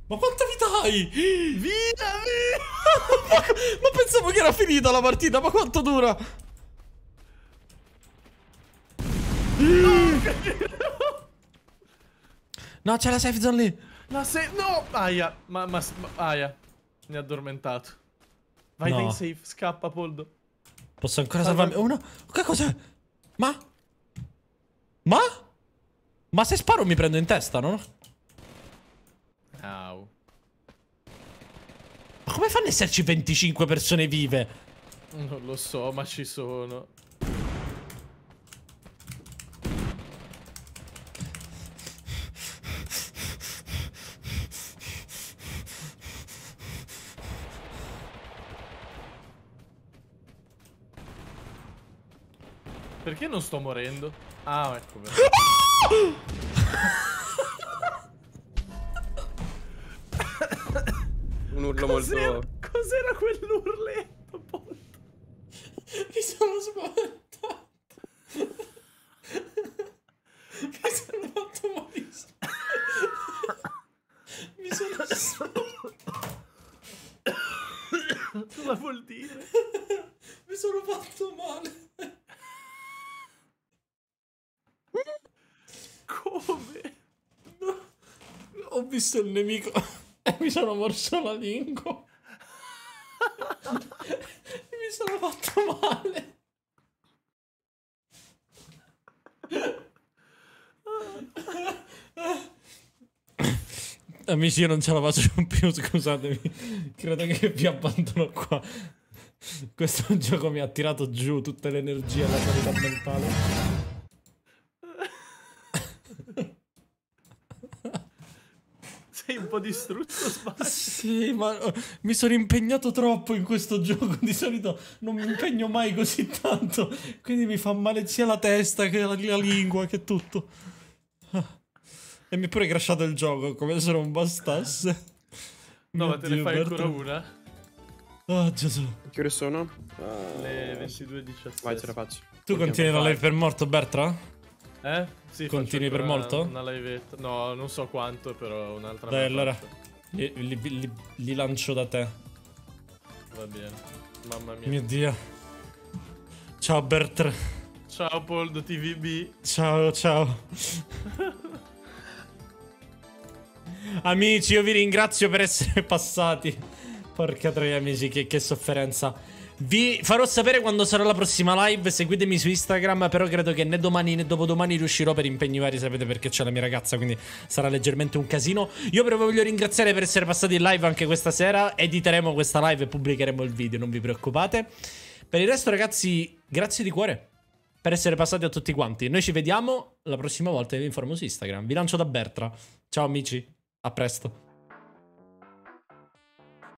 Ma quanta vita hai? Vita, vita! ma, ma pensavo che era finita la partita, ma quanto dura? No, c'è la safe zone lì. La safe... No! Aia. Ma, ma, ma... Aia. Mi ha addormentato. Vai no. in safe. Scappa, Poldo. Posso ancora salvarmi? Oh no. Che cos'è? Ma? Ma? Ma se sparo mi prendo in testa, no? Au. Ma come fanno ad esserci 25 persone vive? Non lo so, ma ci sono. Perché non sto morendo? Ah, ecco. un urlo cos'era, molto... Cos'era quell'urletto, Polto? Mi sono spaventato. Mi sono fatto malissimo. Mi sono spaventato. Cosa vuol dire? Mi sono fatto male. Come? No. Ho visto il nemico mi sono morso la lingua. mi sono fatto male. Amici, io non ce la faccio più, scusatemi. Credo che vi abbandono qua. Questo gioco mi ha tirato giù tutta l'energia e la sanità mentale. distrutto. Sbaglio. Sì, ma oh, mi sono impegnato troppo in questo gioco. Di solito non mi impegno mai così tanto. Quindi mi fa male sia la testa che la, la lingua che tutto. E mi è pure crashato il gioco, come se non bastasse. No, ma te Dio, ne fai Berto. ancora una? Oh Gesù. Che ore sono? Uh... Le 22.17. Eh, vai, ce la faccio. Tu continui a lei per morto, Bertra? Eh? Sì, Continui per molto? Una, una livetta. No, non so quanto, però un'altra Dai, allora. Li, li, li, li, lancio da te. Va bene. Mamma mia. Mio Dio. Ciao Bert. Ciao Poldo TVB. Ciao, ciao. Amici, io vi ringrazio per essere passati. Porca troia, amici, che, che sofferenza. Vi farò sapere quando sarà la prossima live. Seguitemi su Instagram. Però credo che né domani né dopodomani riuscirò per impegni vari. Sapete perché c'è la mia ragazza, quindi sarà leggermente un casino. Io però vi voglio ringraziare per essere passati in live anche questa sera. Editeremo questa live e pubblicheremo il video, non vi preoccupate. Per il resto, ragazzi, grazie di cuore per essere passati a tutti quanti. Noi ci vediamo la prossima volta e vi informo su Instagram. Vi lancio da Bertra. Ciao amici, a presto.